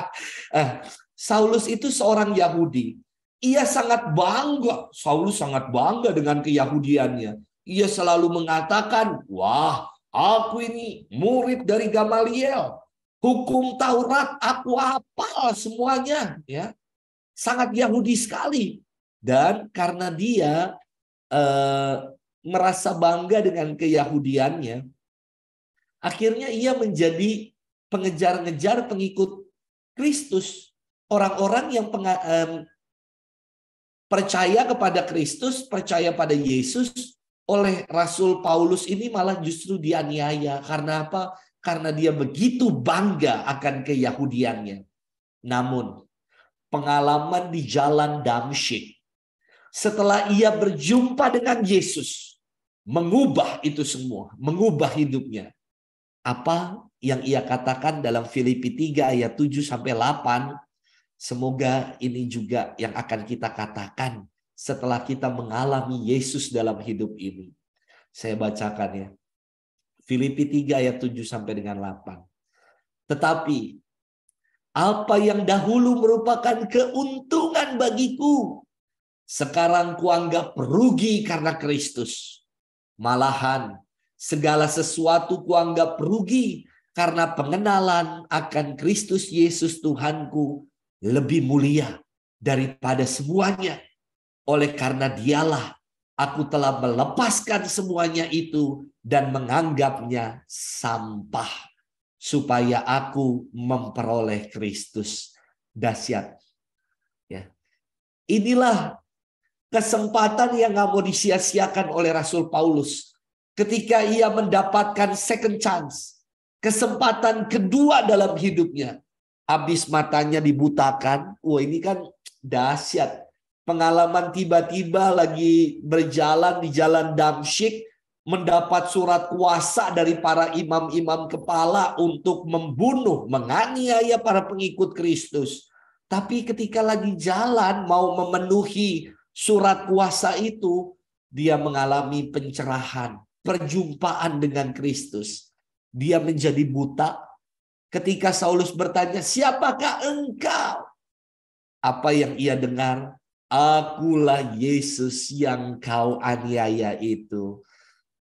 Eh, Saulus itu seorang Yahudi. Ia sangat bangga, Saulus sangat bangga dengan keyahudiannya. Ia selalu mengatakan, "Wah, aku ini murid dari Gamaliel." hukum Taurat aku hafal semuanya ya sangat Yahudi sekali dan karena dia eh, merasa bangga dengan keyahudiannya akhirnya ia menjadi pengejar-ngejar pengikut Kristus orang-orang yang penga, eh, percaya kepada Kristus percaya pada Yesus oleh Rasul Paulus ini malah justru dianiaya karena apa karena dia begitu bangga akan keyahudiannya. Namun, pengalaman di jalan Damsyik setelah ia berjumpa dengan Yesus mengubah itu semua, mengubah hidupnya. Apa yang ia katakan dalam Filipi 3 ayat 7 sampai 8, semoga ini juga yang akan kita katakan setelah kita mengalami Yesus dalam hidup ini. Saya bacakan ya. Filipi 3 ayat 7 sampai dengan 8. Tetapi apa yang dahulu merupakan keuntungan bagiku sekarang kuanggap rugi karena Kristus. Malahan segala sesuatu kuanggap rugi karena pengenalan akan Kristus Yesus Tuhanku lebih mulia daripada semuanya. Oleh karena dialah aku telah melepaskan semuanya itu dan menganggapnya sampah supaya aku memperoleh Kristus. Dahsyat. Ya. Inilah kesempatan yang nggak mau disia-siakan oleh Rasul Paulus ketika ia mendapatkan second chance, kesempatan kedua dalam hidupnya. Habis matanya dibutakan, wah ini kan dahsyat. Pengalaman tiba-tiba lagi berjalan di jalan Damsyik, mendapat surat kuasa dari para imam-imam kepala untuk membunuh, menganiaya para pengikut Kristus. Tapi ketika lagi jalan mau memenuhi surat kuasa itu, dia mengalami pencerahan, perjumpaan dengan Kristus. Dia menjadi buta ketika Saulus bertanya, "Siapakah engkau?" Apa yang ia dengar? "Akulah Yesus yang kau aniaya itu."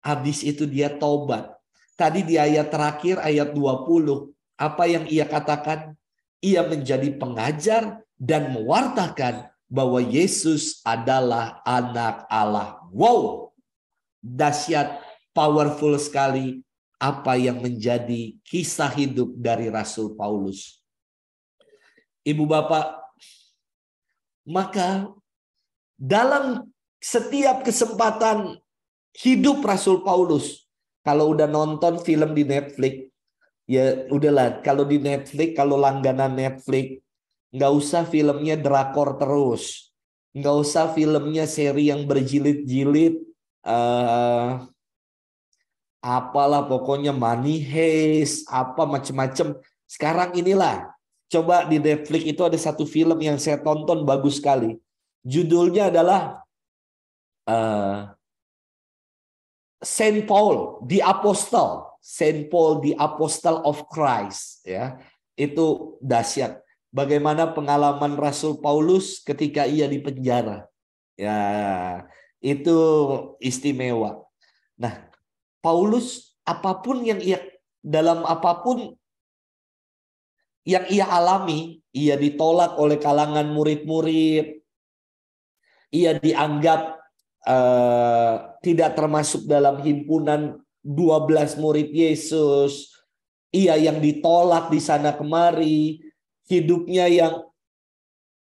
Habis itu dia taubat. Tadi di ayat terakhir, ayat 20, apa yang ia katakan? Ia menjadi pengajar dan mewartakan bahwa Yesus adalah anak Allah. Wow, dahsyat, powerful sekali apa yang menjadi kisah hidup dari Rasul Paulus. Ibu bapak, maka dalam setiap kesempatan hidup Rasul Paulus. Kalau udah nonton film di Netflix, ya udahlah. Kalau di Netflix, kalau langganan Netflix, nggak usah filmnya drakor terus. Nggak usah filmnya seri yang berjilid-jilid. Uh, apalah pokoknya money heist, apa macem-macem. Sekarang inilah, coba di Netflix itu ada satu film yang saya tonton bagus sekali. Judulnya adalah... Uh, Saint Paul, the apostle, Saint Paul, the apostle of Christ, ya. Itu dahsyat. Bagaimana pengalaman Rasul Paulus ketika ia di penjara. Ya, itu istimewa. Nah, Paulus apapun yang ia dalam apapun yang ia alami, ia ditolak oleh kalangan murid-murid. Ia dianggap Eh, tidak termasuk dalam himpunan 12 murid Yesus, ia yang ditolak di sana kemari, hidupnya yang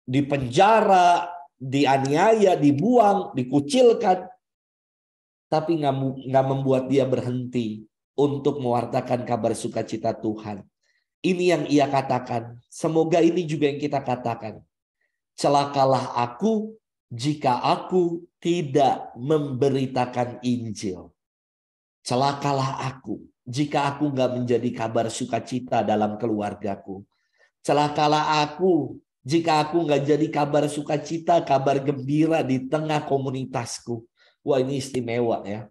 dipenjara, dianiaya, dibuang, dikucilkan, tapi nggak membuat dia berhenti untuk mewartakan kabar sukacita Tuhan. Ini yang ia katakan. Semoga ini juga yang kita katakan. Celakalah aku jika aku tidak memberitakan Injil. Celakalah aku jika aku nggak menjadi kabar sukacita dalam keluargaku. Celakalah aku jika aku nggak jadi kabar sukacita, kabar gembira di tengah komunitasku. Wah ini istimewa ya.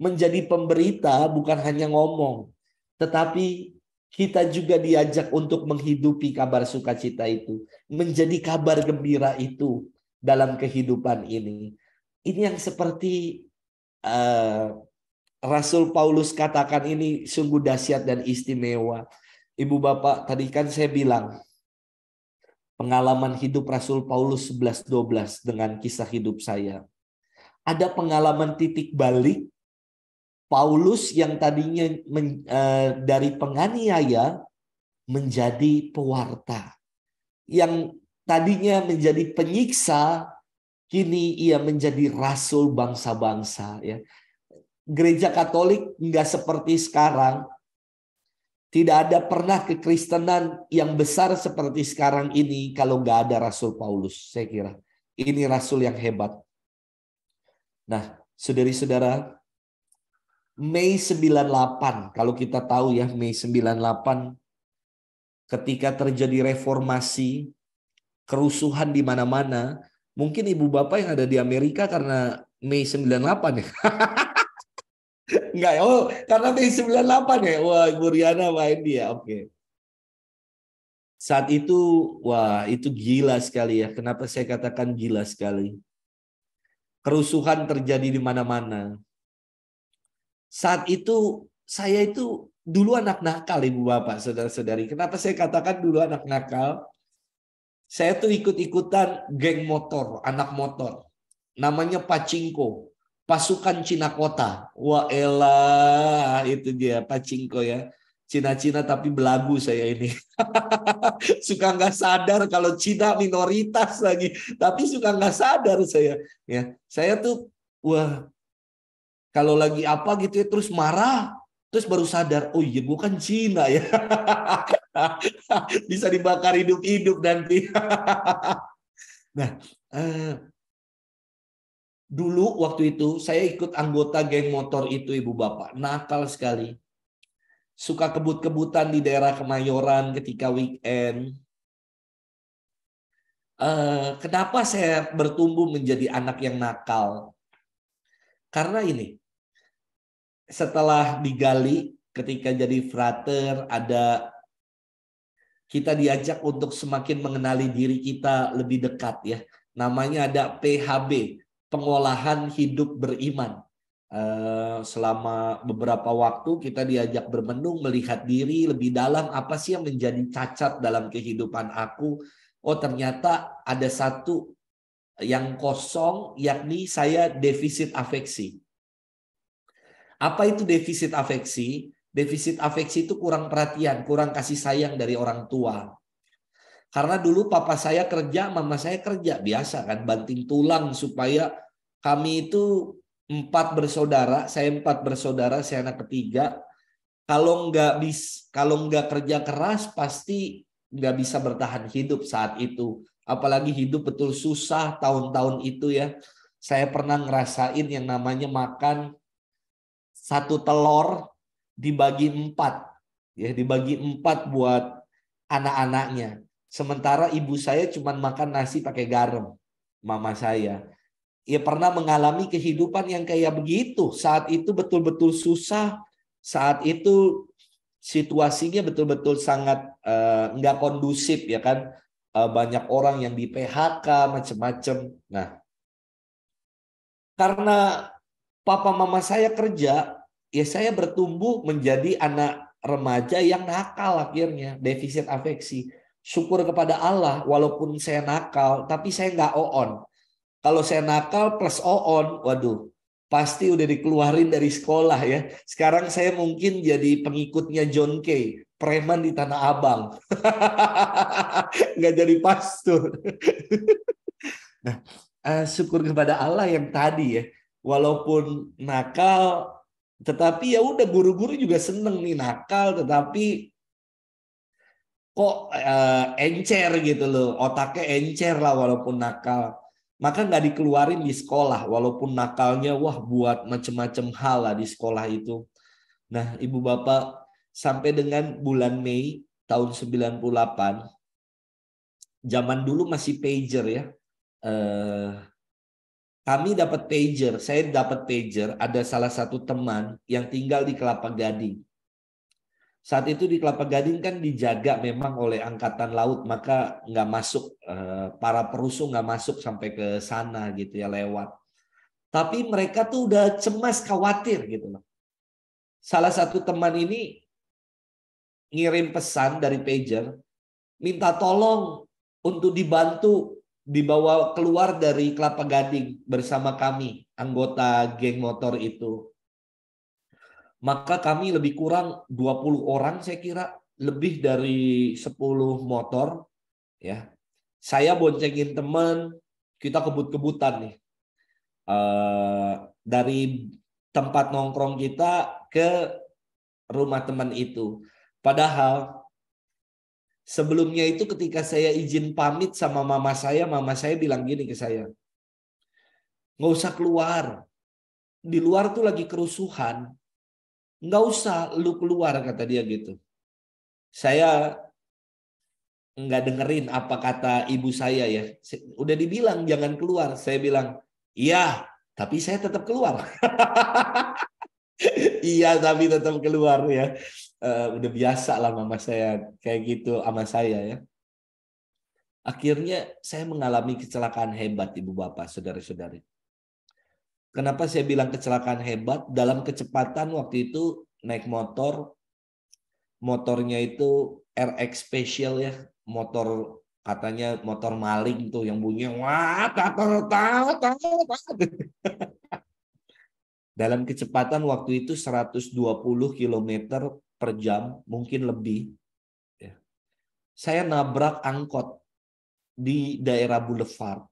Menjadi pemberita bukan hanya ngomong, tetapi kita juga diajak untuk menghidupi kabar sukacita itu, menjadi kabar gembira itu, dalam kehidupan ini. Ini yang seperti uh, Rasul Paulus katakan ini sungguh dahsyat dan istimewa. Ibu Bapak, tadi kan saya bilang pengalaman hidup Rasul Paulus 11-12 dengan kisah hidup saya. Ada pengalaman titik balik Paulus yang tadinya men, uh, dari penganiaya menjadi pewarta yang tadinya menjadi penyiksa, kini ia menjadi rasul bangsa-bangsa. Ya. Gereja Katolik nggak seperti sekarang, tidak ada pernah kekristenan yang besar seperti sekarang ini kalau nggak ada Rasul Paulus, saya kira. Ini Rasul yang hebat. Nah, saudari-saudara, Mei 98, kalau kita tahu ya Mei 98, ketika terjadi reformasi, kerusuhan di mana-mana. Mungkin ibu bapak yang ada di Amerika karena Mei 98 ya. Enggak, ya, oh karena Mei 98 ya. Wah, Ibu Riana main dia. Oke. Okay. Saat itu, wah itu gila sekali ya. Kenapa saya katakan gila sekali? Kerusuhan terjadi di mana-mana. Saat itu saya itu dulu anak nakal ibu bapak saudara-saudari. Kenapa saya katakan dulu anak nakal? Saya tuh ikut-ikutan geng motor, anak motor. Namanya Pacingko, pasukan Cina Kota. Wah elah, itu dia Pacingko ya. Cina-Cina tapi belagu saya ini. suka nggak sadar kalau Cina minoritas lagi, tapi suka nggak sadar saya. Ya, saya tuh wah kalau lagi apa gitu ya terus marah, terus baru sadar, oh iya gue kan Cina ya. bisa dibakar hidup-hidup nanti. nah, eh, dulu waktu itu saya ikut anggota geng motor itu ibu bapak, nakal sekali. Suka kebut-kebutan di daerah Kemayoran ketika weekend. Eh, kenapa saya bertumbuh menjadi anak yang nakal? Karena ini, setelah digali ketika jadi frater ada kita diajak untuk semakin mengenali diri kita lebih dekat ya. Namanya ada PHB, pengolahan hidup beriman. Eh, selama beberapa waktu kita diajak bermenung, melihat diri lebih dalam, apa sih yang menjadi cacat dalam kehidupan aku. Oh ternyata ada satu yang kosong, yakni saya defisit afeksi. Apa itu defisit afeksi? Defisit afeksi itu kurang perhatian, kurang kasih sayang dari orang tua. Karena dulu papa saya kerja, mama saya kerja. Biasa kan, banting tulang supaya kami itu empat bersaudara, saya empat bersaudara, saya anak ketiga. Kalau nggak bis, kalau nggak kerja keras pasti nggak bisa bertahan hidup saat itu. Apalagi hidup betul susah tahun-tahun itu ya. Saya pernah ngerasain yang namanya makan satu telur dibagi empat ya dibagi empat buat anak-anaknya sementara ibu saya cuma makan nasi pakai garam mama saya ya pernah mengalami kehidupan yang kayak begitu saat itu betul-betul susah saat itu situasinya betul-betul sangat uh, kondusif ya kan uh, banyak orang yang di PHK macam-macam nah karena papa mama saya kerja ya saya bertumbuh menjadi anak remaja yang nakal akhirnya, defisit afeksi. Syukur kepada Allah, walaupun saya nakal, tapi saya nggak oon. Kalau saya nakal plus oon, waduh, pasti udah dikeluarin dari sekolah ya. Sekarang saya mungkin jadi pengikutnya John Kay, preman di Tanah Abang. nggak jadi pastor. nah, eh, syukur kepada Allah yang tadi ya. Walaupun nakal, tetapi ya udah guru-guru juga seneng nih nakal, tetapi kok uh, encer gitu loh, otaknya encer lah walaupun nakal. Maka nggak dikeluarin di sekolah, walaupun nakalnya wah buat macem-macem hal lah di sekolah itu. Nah, Ibu Bapak, sampai dengan bulan Mei tahun 98, zaman dulu masih pager ya, eh, kami dapat pager, saya dapat pager, ada salah satu teman yang tinggal di Kelapa Gading. Saat itu di Kelapa Gading kan dijaga memang oleh Angkatan Laut, maka nggak masuk, eh, para perusuh nggak masuk sampai ke sana gitu ya lewat. Tapi mereka tuh udah cemas, khawatir gitu loh. Salah satu teman ini ngirim pesan dari pager, minta tolong untuk dibantu dibawa keluar dari Kelapa Gading bersama kami, anggota geng motor itu. Maka kami lebih kurang 20 orang saya kira, lebih dari 10 motor ya. Saya boncengin teman, kita kebut-kebutan nih. Uh, dari tempat nongkrong kita ke rumah teman itu. Padahal Sebelumnya itu ketika saya izin pamit sama mama saya, mama saya bilang gini ke saya, nggak usah keluar. Di luar tuh lagi kerusuhan. Nggak usah lu keluar, kata dia gitu. Saya nggak dengerin apa kata ibu saya ya. Udah dibilang jangan keluar. Saya bilang, iya, tapi saya tetap keluar. iya, tapi tetap keluar ya uh, udah biasa lah mama saya kayak gitu sama saya ya. Akhirnya saya mengalami kecelakaan hebat ibu bapak saudari-saudari. Kenapa saya bilang kecelakaan hebat? Dalam kecepatan waktu itu naik motor, motornya itu RX Special ya, motor katanya motor maling tuh yang bunyi wah tatar tahu. dalam kecepatan waktu itu 120 km per jam, mungkin lebih. Ya. Saya nabrak angkot di daerah Boulevard.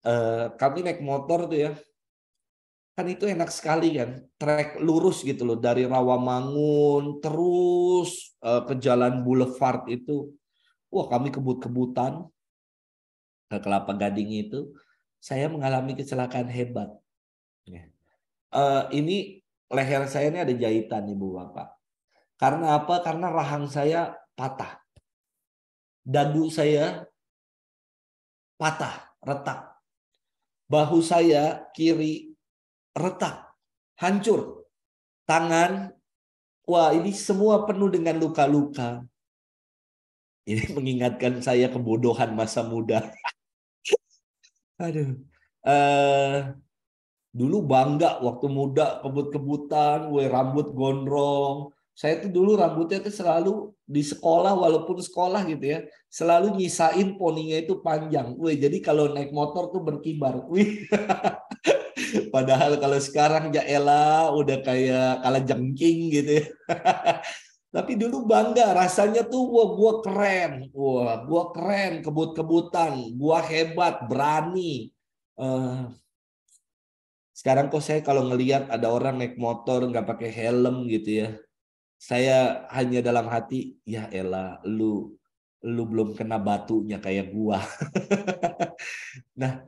Eh, kami naik motor tuh ya, kan itu enak sekali kan, trek lurus gitu loh dari Rawamangun terus eh, ke Jalan Boulevard itu. Wah kami kebut-kebutan ke Kelapa Gading itu, saya mengalami kecelakaan hebat. Ya. Eh, ini leher saya ini ada jahitan ibu bapak. Karena apa? Karena rahang saya patah. Dagu saya patah, retak. Bahu saya kiri retak, hancur. Tangan, wah ini semua penuh dengan luka-luka. Ini mengingatkan saya kebodohan masa muda. Aduh. Uh, dulu bangga waktu muda kebut-kebutan, gue rambut gondrong, saya tuh dulu rambutnya tuh selalu di sekolah walaupun sekolah gitu ya, selalu nyisain poninya itu panjang. Wih, jadi kalau naik motor tuh berkibar. Wih. Padahal kalau sekarang ya Ella udah kayak kala jengking gitu ya. Tapi dulu bangga, rasanya tuh wah gua keren, wah gua keren, kebut-kebutan, gua hebat, berani. Uh, sekarang kok saya kalau ngelihat ada orang naik motor nggak pakai helm gitu ya, saya hanya dalam hati ya Ella lu lu belum kena batunya kayak gua nah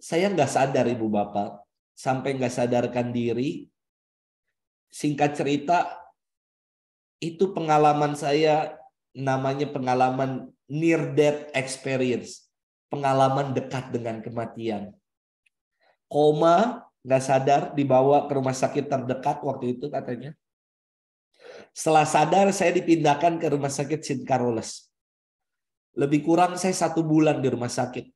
saya nggak sadar ibu bapak sampai nggak sadarkan diri singkat cerita itu pengalaman saya namanya pengalaman near death experience pengalaman dekat dengan kematian koma nggak sadar dibawa ke rumah sakit terdekat waktu itu katanya setelah sadar, saya dipindahkan ke rumah sakit St. Carolus. Lebih kurang saya satu bulan di rumah sakit.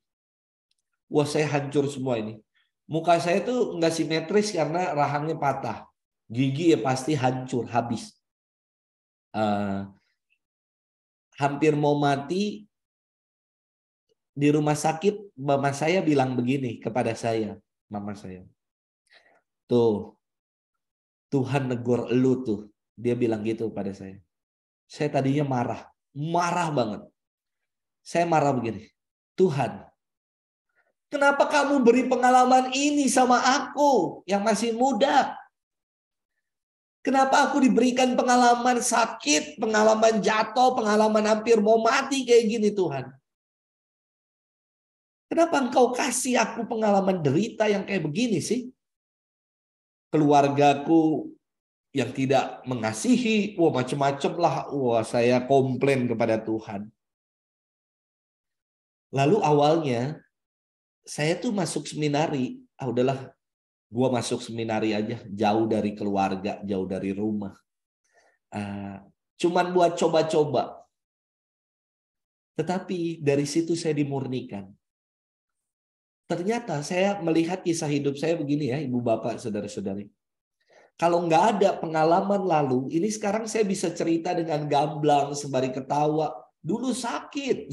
Wah, saya hancur semua ini. Muka saya tuh nggak simetris karena rahangnya patah. Gigi ya pasti hancur, habis. Uh, hampir mau mati, di rumah sakit mama saya bilang begini kepada saya, mama saya. Tuh, Tuhan negur lu tuh dia bilang gitu pada saya. Saya tadinya marah, marah banget. Saya marah begini, Tuhan, kenapa kamu beri pengalaman ini sama aku yang masih muda? Kenapa aku diberikan pengalaman sakit, pengalaman jatuh, pengalaman hampir mau mati kayak gini Tuhan? Kenapa engkau kasih aku pengalaman derita yang kayak begini sih? Keluargaku yang tidak mengasihi, wah macam-macam lah, wah saya komplain kepada Tuhan. Lalu awalnya saya tuh masuk seminari, ah udahlah, gua masuk seminari aja, jauh dari keluarga, jauh dari rumah. Uh, cuman buat coba-coba. Tetapi dari situ saya dimurnikan. Ternyata saya melihat kisah hidup saya begini ya, ibu bapak, saudara-saudari kalau nggak ada pengalaman lalu, ini sekarang saya bisa cerita dengan gamblang sembari ketawa. Dulu sakit.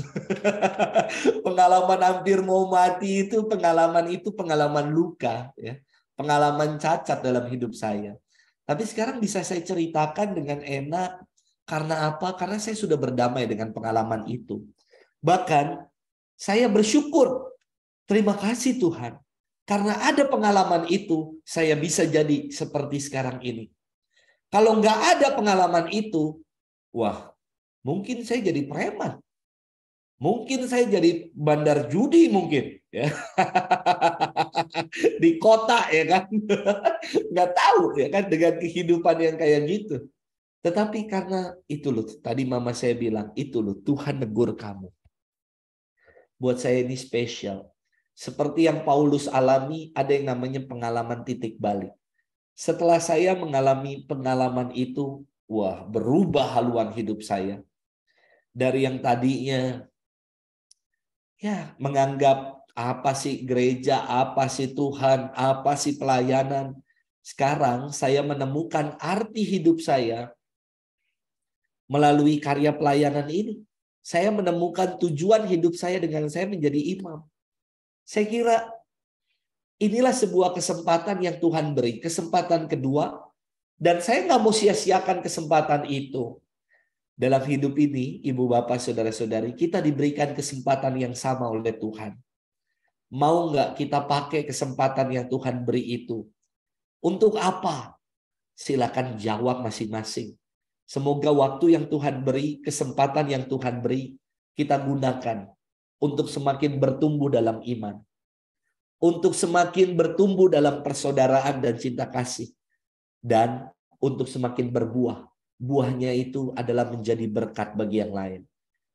pengalaman hampir mau mati itu pengalaman itu pengalaman luka ya. Pengalaman cacat dalam hidup saya. Tapi sekarang bisa saya ceritakan dengan enak karena apa? Karena saya sudah berdamai dengan pengalaman itu. Bahkan saya bersyukur. Terima kasih Tuhan. Karena ada pengalaman itu, saya bisa jadi seperti sekarang ini. Kalau nggak ada pengalaman itu, wah, mungkin saya jadi preman. Mungkin saya jadi bandar judi mungkin ya. di kota ya kan. nggak tahu ya kan dengan kehidupan yang kayak gitu. Tetapi karena itu loh, tadi mama saya bilang, itu loh Tuhan negur kamu. Buat saya ini spesial. Seperti yang Paulus alami, ada yang namanya pengalaman titik balik. Setelah saya mengalami pengalaman itu, wah, berubah haluan hidup saya. Dari yang tadinya ya menganggap apa sih gereja, apa sih Tuhan, apa sih pelayanan. Sekarang saya menemukan arti hidup saya melalui karya pelayanan ini. Saya menemukan tujuan hidup saya dengan saya menjadi imam. Saya kira inilah sebuah kesempatan yang Tuhan beri, kesempatan kedua, dan saya nggak mau sia-siakan kesempatan itu. Dalam hidup ini, ibu bapak, saudara-saudari, kita diberikan kesempatan yang sama oleh Tuhan. Mau nggak kita pakai kesempatan yang Tuhan beri itu? Untuk apa? Silakan jawab masing-masing. Semoga waktu yang Tuhan beri, kesempatan yang Tuhan beri, kita gunakan untuk semakin bertumbuh dalam iman, untuk semakin bertumbuh dalam persaudaraan dan cinta kasih, dan untuk semakin berbuah. Buahnya itu adalah menjadi berkat bagi yang lain.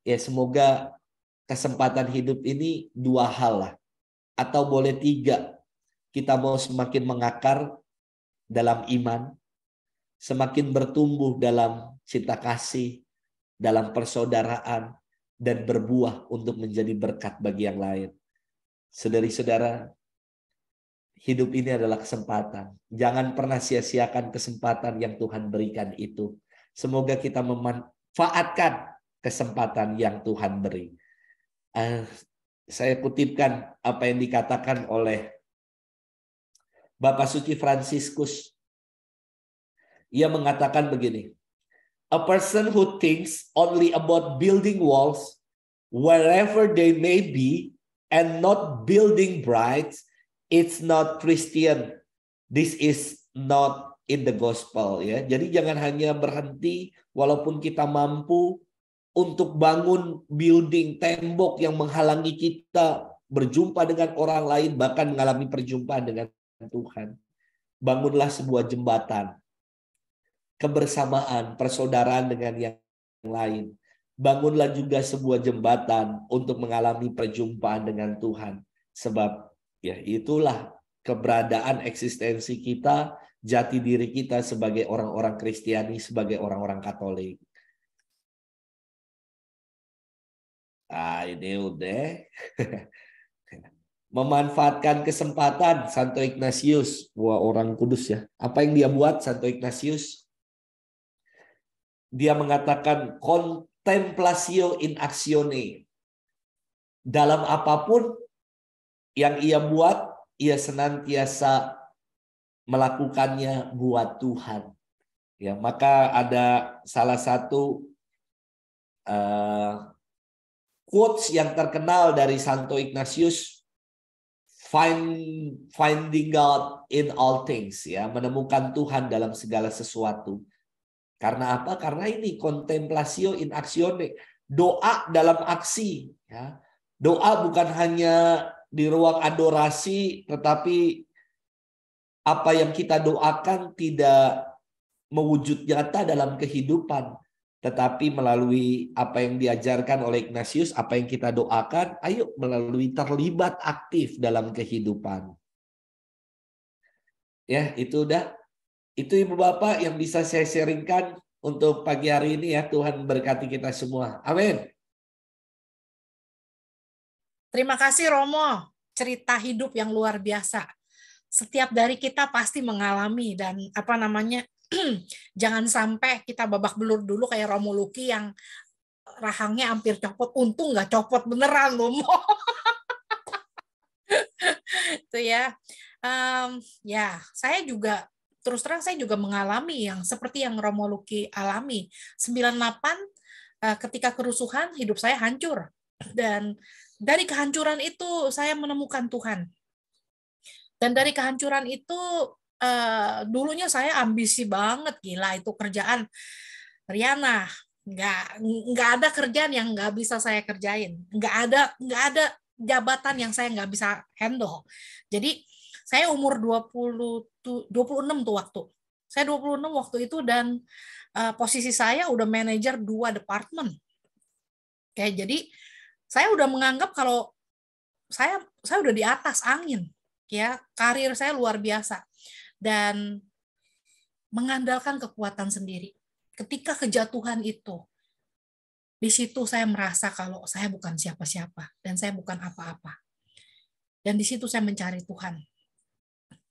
Ya, semoga kesempatan hidup ini dua hal lah, atau boleh tiga. Kita mau semakin mengakar dalam iman, semakin bertumbuh dalam cinta kasih, dalam persaudaraan, dan berbuah untuk menjadi berkat bagi yang lain. Saudari-saudara, hidup ini adalah kesempatan. Jangan pernah sia-siakan kesempatan yang Tuhan berikan itu. Semoga kita memanfaatkan kesempatan yang Tuhan beri. Uh, saya kutipkan apa yang dikatakan oleh Bapak Suci Fransiskus. Ia mengatakan begini, a person who thinks only about building walls wherever they may be and not building brides, it's not Christian. This is not in the gospel ya. Jadi jangan hanya berhenti walaupun kita mampu untuk bangun building tembok yang menghalangi kita berjumpa dengan orang lain bahkan mengalami perjumpaan dengan Tuhan. Bangunlah sebuah jembatan kebersamaan, persaudaraan dengan yang lain. Bangunlah juga sebuah jembatan untuk mengalami perjumpaan dengan Tuhan. Sebab ya itulah keberadaan eksistensi kita, jati diri kita sebagai orang-orang Kristiani, sebagai orang-orang Katolik. Ah, ini udah. Memanfaatkan kesempatan Santo Ignatius, buah orang kudus ya. Apa yang dia buat Santo Ignatius? dia mengatakan contemplatio in actione. Dalam apapun yang ia buat, ia senantiasa melakukannya buat Tuhan. Ya, maka ada salah satu uh, quotes yang terkenal dari Santo Ignatius find finding God in all things ya menemukan Tuhan dalam segala sesuatu karena apa? Karena ini kontemplasio in actione, doa dalam aksi. Ya. Doa bukan hanya di ruang adorasi, tetapi apa yang kita doakan tidak mewujud nyata dalam kehidupan, tetapi melalui apa yang diajarkan oleh Ignatius, apa yang kita doakan, ayo melalui terlibat aktif dalam kehidupan. Ya, itu udah itu Ibu Bapak yang bisa saya sharingkan untuk pagi hari ini ya. Tuhan berkati kita semua. Amin. Terima kasih Romo. Cerita hidup yang luar biasa. Setiap dari kita pasti mengalami dan apa namanya jangan sampai kita babak belur dulu kayak Romo Luki yang rahangnya hampir copot untung nggak copot beneran Romo. itu ya um, ya saya juga terus terang saya juga mengalami yang seperti yang Romo Luki alami. 98 eh, ketika kerusuhan hidup saya hancur dan dari kehancuran itu saya menemukan Tuhan. Dan dari kehancuran itu eh, dulunya saya ambisi banget gila itu kerjaan Riana nggak nggak ada kerjaan yang nggak bisa saya kerjain nggak ada nggak ada jabatan yang saya nggak bisa handle jadi saya umur 20 26 tuh waktu. Saya 26 waktu itu dan uh, posisi saya udah manajer dua departemen. Oke, jadi saya udah menganggap kalau saya saya udah di atas angin, ya. Karir saya luar biasa. Dan mengandalkan kekuatan sendiri. Ketika kejatuhan itu, di situ saya merasa kalau saya bukan siapa-siapa dan saya bukan apa-apa. Dan di situ saya mencari Tuhan.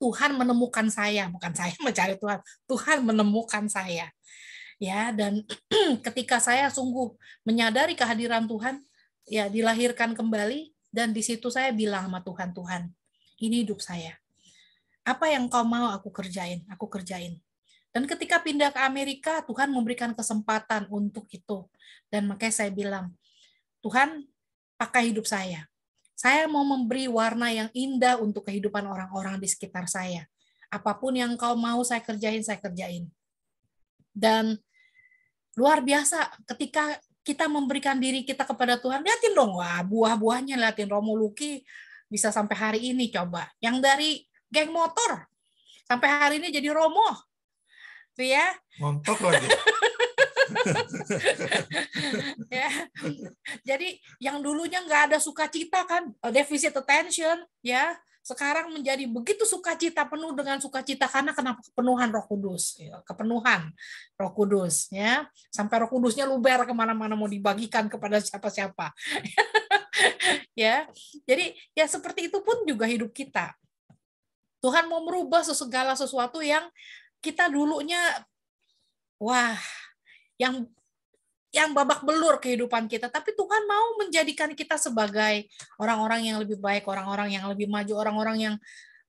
Tuhan menemukan saya, bukan saya mencari Tuhan, Tuhan menemukan saya. Ya, dan ketika saya sungguh menyadari kehadiran Tuhan, ya dilahirkan kembali dan di situ saya bilang sama Tuhan, Tuhan, ini hidup saya. Apa yang kau mau aku kerjain? Aku kerjain. Dan ketika pindah ke Amerika, Tuhan memberikan kesempatan untuk itu. Dan makanya saya bilang, Tuhan, pakai hidup saya. Saya mau memberi warna yang indah untuk kehidupan orang-orang di sekitar saya. Apapun yang kau mau saya kerjain, saya kerjain. Dan luar biasa ketika kita memberikan diri kita kepada Tuhan, liatin dong, wah buah-buahnya, liatin Romo Luki bisa sampai hari ini coba. Yang dari geng motor, sampai hari ini jadi Romo. Tuh ya. Montok lagi. ya. Jadi yang dulunya nggak ada sukacita kan, eh, defisit attention, ya sekarang menjadi begitu sukacita penuh dengan sukacita karena kenapa kepenuhan Roh Kudus, ya. kepenuhan Roh Kudus, ya sampai Roh Kudusnya luber kemana-mana mau dibagikan kepada siapa-siapa, ya. Jadi ya seperti itu pun juga hidup kita. Tuhan mau merubah segala sesuatu yang kita dulunya wah yang yang babak belur kehidupan kita, tapi Tuhan mau menjadikan kita sebagai orang-orang yang lebih baik, orang-orang yang lebih maju, orang-orang yang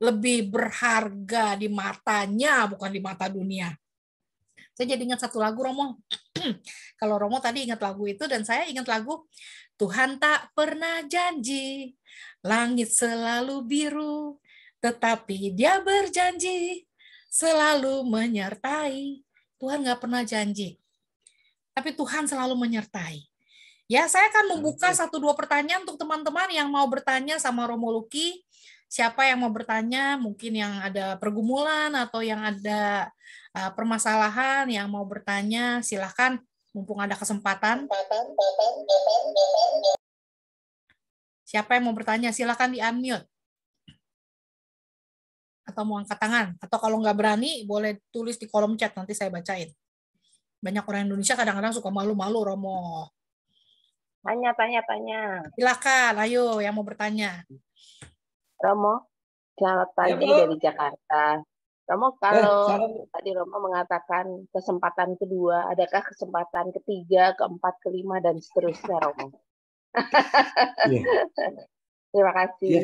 lebih berharga di matanya, bukan di mata dunia. Saya jadi ingat satu lagu Romo. Kalau Romo tadi ingat lagu itu dan saya ingat lagu Tuhan tak pernah janji langit selalu biru, tetapi Dia berjanji selalu menyertai. Tuhan nggak pernah janji tapi Tuhan selalu menyertai. Ya, saya akan membuka satu dua pertanyaan untuk teman-teman yang mau bertanya sama Romo Luki. Siapa yang mau bertanya, mungkin yang ada pergumulan atau yang ada eh, permasalahan yang mau bertanya, silahkan mumpung ada kesempatan. Siapa yang mau bertanya, silahkan di-unmute. Atau mau angkat tangan. Atau kalau nggak berani, boleh tulis di kolom chat, nanti saya bacain. Banyak orang Indonesia kadang-kadang suka malu-malu, Romo. Tanya, tanya, tanya. Silakan, ayo yang mau bertanya. Romo, selamat pagi ya, dari Jakarta. Romo, eh, kalau eh, tadi Romo mengatakan kesempatan kedua, adakah kesempatan ketiga, keempat, kelima, dan seterusnya, Romo? Ya. Terima kasih. Ya.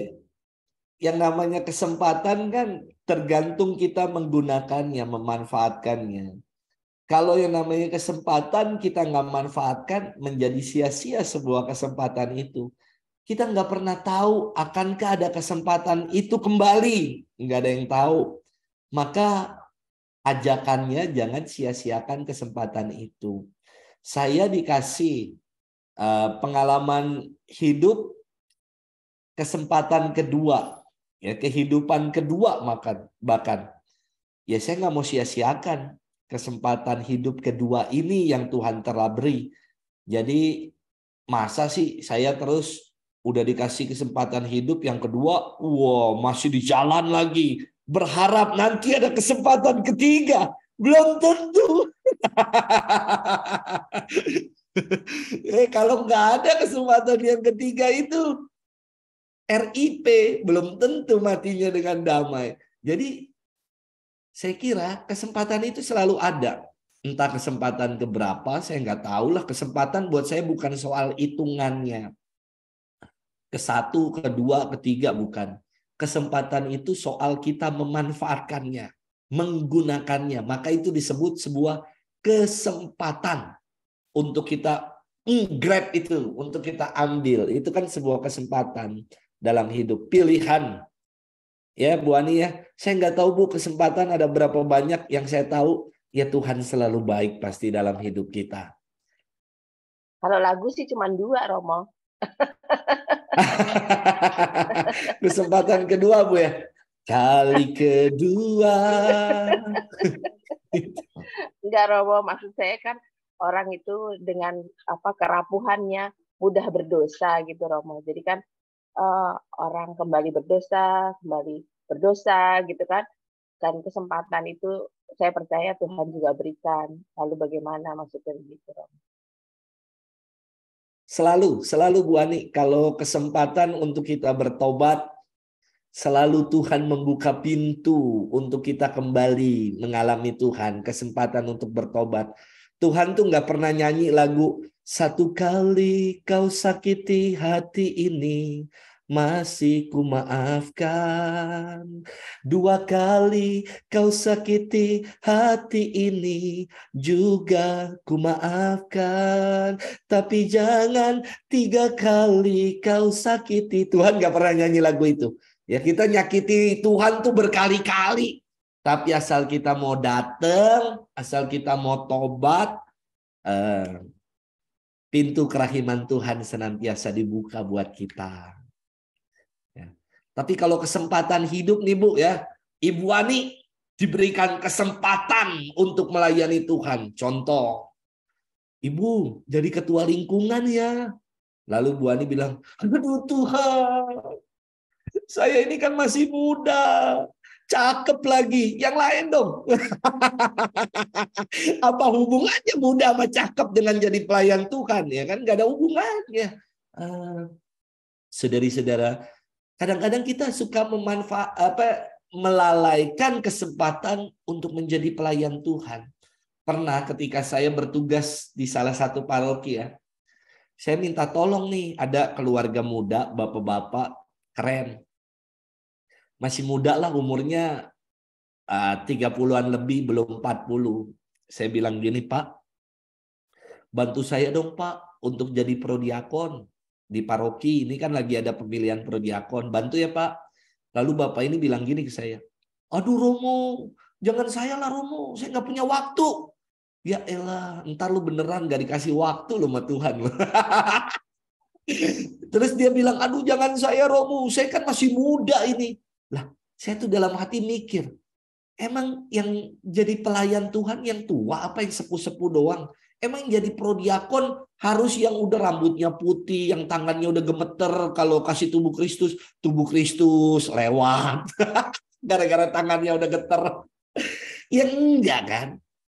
Yang namanya kesempatan kan tergantung kita menggunakannya, memanfaatkannya. Kalau yang namanya kesempatan kita nggak manfaatkan menjadi sia-sia sebuah kesempatan itu. Kita nggak pernah tahu akankah ada kesempatan itu kembali. Nggak ada yang tahu. Maka ajakannya jangan sia-siakan kesempatan itu. Saya dikasih uh, pengalaman hidup kesempatan kedua, ya kehidupan kedua makan bahkan. Ya saya nggak mau sia-siakan kesempatan hidup kedua ini yang Tuhan telah beri. Jadi masa sih saya terus udah dikasih kesempatan hidup yang kedua, wow masih di jalan lagi. Berharap nanti ada kesempatan ketiga. Belum tentu. eh, kalau nggak ada kesempatan yang ketiga itu, RIP belum tentu matinya dengan damai. Jadi saya kira kesempatan itu selalu ada. Entah kesempatan keberapa, saya nggak tahu lah. Kesempatan buat saya bukan soal hitungannya. Ke satu, kedua, ketiga, bukan. Kesempatan itu soal kita memanfaatkannya, menggunakannya. Maka itu disebut sebuah kesempatan untuk kita grab itu, untuk kita ambil. Itu kan sebuah kesempatan dalam hidup. Pilihan Ya Bu Ani ya, saya nggak tahu Bu kesempatan ada berapa banyak yang saya tahu. Ya Tuhan selalu baik pasti dalam hidup kita. Kalau lagu sih cuma dua Romo. kesempatan kedua Bu ya. Kali kedua. Enggak Romo, maksud saya kan orang itu dengan apa kerapuhannya mudah berdosa gitu Romo. Jadi kan uh, orang kembali berdosa, kembali berdosa gitu kan. Dan kesempatan itu saya percaya Tuhan juga berikan. Lalu bagaimana maksudnya begitu, Selalu, selalu Bu Ani, kalau kesempatan untuk kita bertobat, selalu Tuhan membuka pintu untuk kita kembali mengalami Tuhan, kesempatan untuk bertobat. Tuhan tuh nggak pernah nyanyi lagu satu kali kau sakiti hati ini, masih ku maafkan. Dua kali kau sakiti hati ini, juga ku maafkan. Tapi jangan tiga kali kau sakiti. Tuhan gak pernah nyanyi lagu itu. Ya kita nyakiti Tuhan tuh berkali-kali. Tapi asal kita mau datang, asal kita mau tobat, eh, Pintu kerahiman Tuhan senantiasa dibuka buat kita. Ya. Tapi kalau kesempatan hidup nih Bu ya, Ibu Ani diberikan kesempatan untuk melayani Tuhan. Contoh, Ibu jadi ketua lingkungan ya. Lalu Bu Ani bilang, aduh Tuhan, saya ini kan masih muda cakep lagi. Yang lain dong. Apa hubungannya muda sama cakep dengan jadi pelayan Tuhan ya kan? Gak ada hubungannya. Uh, saudari-saudara, kadang-kadang kita suka memanfaat apa melalaikan kesempatan untuk menjadi pelayan Tuhan. Pernah ketika saya bertugas di salah satu paroki ya, saya minta tolong nih ada keluarga muda, bapak-bapak keren masih muda lah umurnya ah, uh, 30-an lebih belum empat puluh. Saya bilang gini, Pak, bantu saya dong, Pak, untuk jadi prodiakon di paroki. Ini kan lagi ada pemilihan prodiakon. Bantu ya, Pak. Lalu Bapak ini bilang gini ke saya, "Aduh, Romo, jangan saya lah, Romo. Saya nggak punya waktu." Ya elah, ntar lu beneran gak dikasih waktu lu sama Tuhan. Terus dia bilang, aduh jangan saya Romo, saya kan masih muda ini. Lah, saya tuh dalam hati mikir, emang yang jadi pelayan Tuhan yang tua apa yang sepuh-sepuh doang? Emang yang jadi prodiakon harus yang udah rambutnya putih, yang tangannya udah gemeter kalau kasih tubuh Kristus, tubuh Kristus lewat. Gara-gara tangannya udah geter. Ya enggak kan?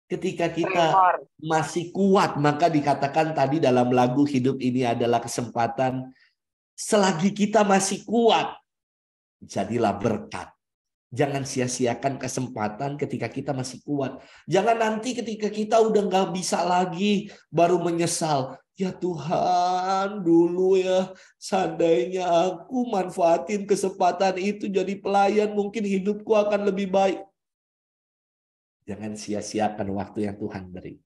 Ketika kita masih kuat, maka dikatakan tadi dalam lagu hidup ini adalah kesempatan selagi kita masih kuat, jadilah berkat. Jangan sia-siakan kesempatan ketika kita masih kuat. Jangan nanti ketika kita udah nggak bisa lagi baru menyesal. Ya Tuhan, dulu ya seandainya aku manfaatin kesempatan itu jadi pelayan mungkin hidupku akan lebih baik. Jangan sia-siakan waktu yang Tuhan beri.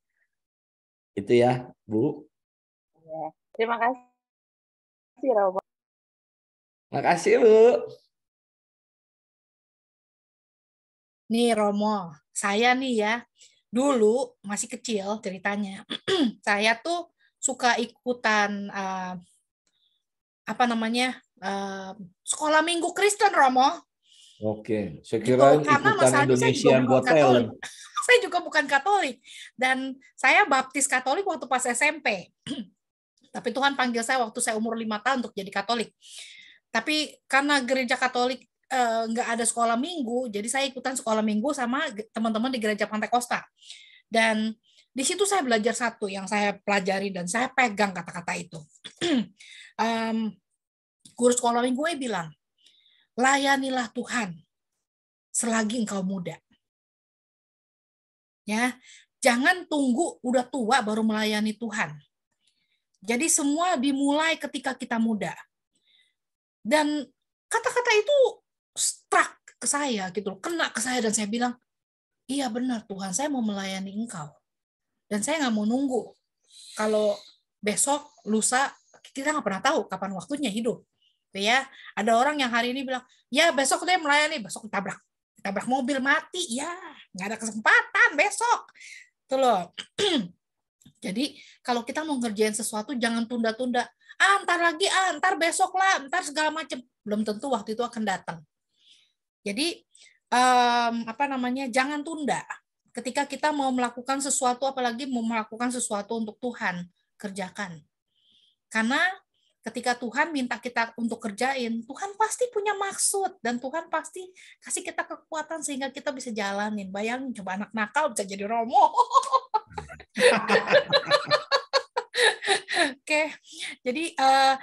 Itu ya, Bu. Iya, terima kasih, Robo. kasih Bu. Nih Romo, saya nih ya, dulu masih kecil ceritanya, saya tuh suka ikutan uh, apa namanya uh, sekolah minggu Kristen Romo. Oke, saya gitu, kira gitu, karena ikutan Indonesian buat talent. saya juga bukan Katolik dan saya baptis Katolik waktu pas SMP. Tapi Tuhan panggil saya waktu saya umur lima tahun untuk jadi Katolik. Tapi karena gereja Katolik Eh, nggak ada sekolah minggu, jadi saya ikutan sekolah minggu sama teman-teman di gereja Pantai Kosta. Dan di situ saya belajar satu yang saya pelajari dan saya pegang kata-kata itu. um, guru sekolah minggu gue bilang, layanilah Tuhan selagi engkau muda. Ya, jangan tunggu udah tua baru melayani Tuhan. Jadi semua dimulai ketika kita muda. Dan kata-kata itu struck ke saya gitu loh, kena ke saya dan saya bilang, iya benar Tuhan, saya mau melayani Engkau. Dan saya nggak mau nunggu. Kalau besok, lusa, kita nggak pernah tahu kapan waktunya hidup. Gitu ya, ada orang yang hari ini bilang, ya besok saya melayani, besok ditabrak, ditabrak mobil mati, ya nggak ada kesempatan besok. Tuh gitu loh. Jadi kalau kita mau ngerjain sesuatu jangan tunda-tunda. Ah, ntar lagi, ah, besok lah, antar segala macam. Belum tentu waktu itu akan datang. Jadi um, apa namanya jangan tunda ketika kita mau melakukan sesuatu apalagi mau melakukan sesuatu untuk Tuhan kerjakan karena ketika Tuhan minta kita untuk kerjain Tuhan pasti punya maksud dan Tuhan pasti kasih kita kekuatan sehingga kita bisa jalanin bayangin coba anak nakal bisa jadi romo oke jadi uh,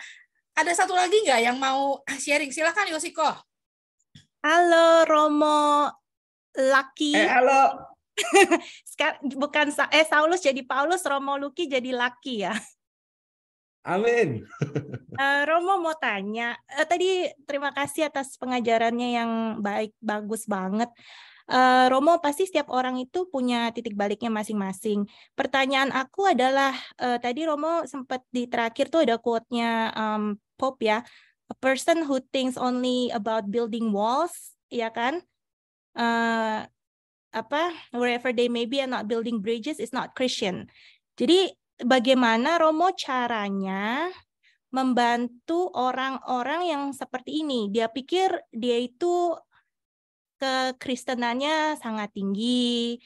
ada satu lagi nggak yang mau sharing silahkan Yosiko Halo Romo Lucky. Eh, halo. bukan eh Saulus jadi Paulus, Romo Lucky jadi Lucky ya. Amin. Eh, Romo mau tanya, eh, tadi terima kasih atas pengajarannya yang baik, bagus banget. Eh, Romo pasti setiap orang itu punya titik baliknya masing-masing. Pertanyaan aku adalah tadi Romo sempat di terakhir tuh ada quote-nya um, Pope ya, a person who thinks only about building walls, ya kan? Uh, apa wherever they may be and not building bridges is not Christian. Jadi bagaimana Romo caranya membantu orang-orang yang seperti ini? Dia pikir dia itu kekristenannya sangat tinggi,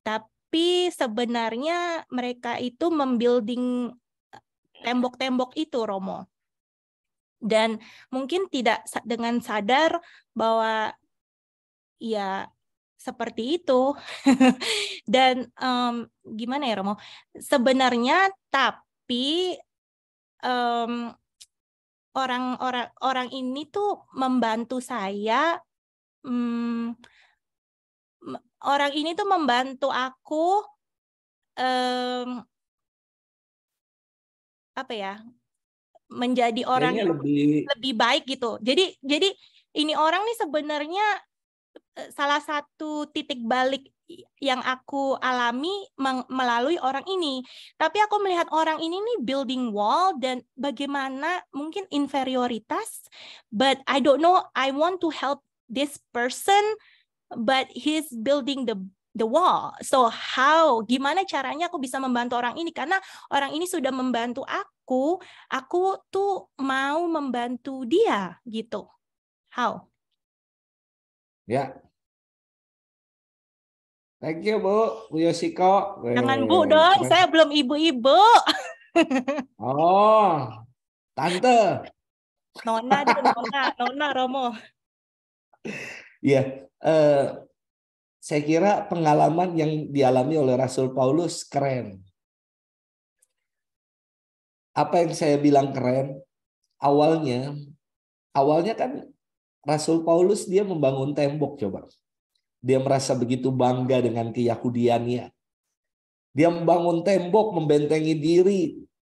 tapi sebenarnya mereka itu membuilding tembok-tembok itu Romo dan mungkin tidak dengan sadar bahwa ya seperti itu dan um, gimana ya Romo sebenarnya tapi orang orang-orang orang ini tuh membantu saya um, orang ini tuh membantu aku um, apa ya menjadi orang yang lebih lebih baik gitu. Jadi jadi ini orang nih sebenarnya e, salah satu titik balik yang aku alami melalui orang ini. Tapi aku melihat orang ini nih building wall dan bagaimana mungkin inferioritas, but I don't know I want to help this person but he's building the the wall. So how gimana caranya aku bisa membantu orang ini karena orang ini sudah membantu aku aku, aku tuh mau membantu dia gitu. How? Ya. Yeah. Thank you Bu, Bu Yosiko. Jangan Bu dong, saya belum ibu-ibu. oh, tante. Nona, Nona, Nona Romo. Iya, eh, saya kira pengalaman yang dialami oleh Rasul Paulus keren apa yang saya bilang keren awalnya awalnya kan Rasul Paulus dia membangun tembok coba dia merasa begitu bangga dengan keyahudiannya dia membangun tembok membentengi diri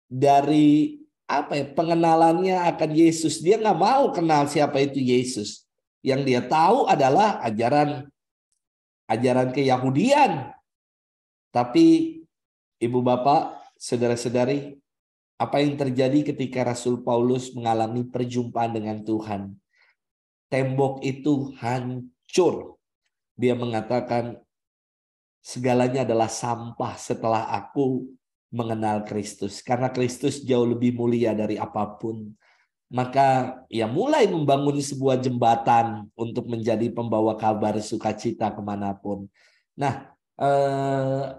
dari apa ya pengenalannya akan Yesus dia nggak mau kenal siapa itu Yesus yang dia tahu adalah ajaran ajaran keyahudian tapi ibu bapak saudara-saudari apa yang terjadi ketika Rasul Paulus mengalami perjumpaan dengan Tuhan. Tembok itu hancur. Dia mengatakan segalanya adalah sampah setelah aku mengenal Kristus. Karena Kristus jauh lebih mulia dari apapun. Maka ia mulai membangun sebuah jembatan untuk menjadi pembawa kabar sukacita kemanapun. Nah, eh,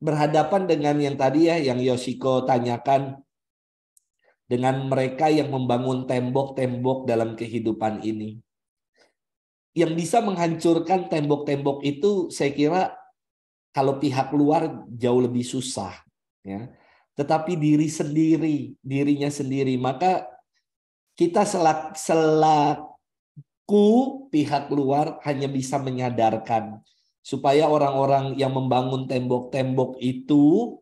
berhadapan dengan yang tadi ya yang Yoshiko tanyakan dengan mereka yang membangun tembok-tembok dalam kehidupan ini. Yang bisa menghancurkan tembok-tembok itu saya kira kalau pihak luar jauh lebih susah ya. Tetapi diri sendiri, dirinya sendiri, maka kita selak, selaku pihak luar hanya bisa menyadarkan supaya orang-orang yang membangun tembok-tembok itu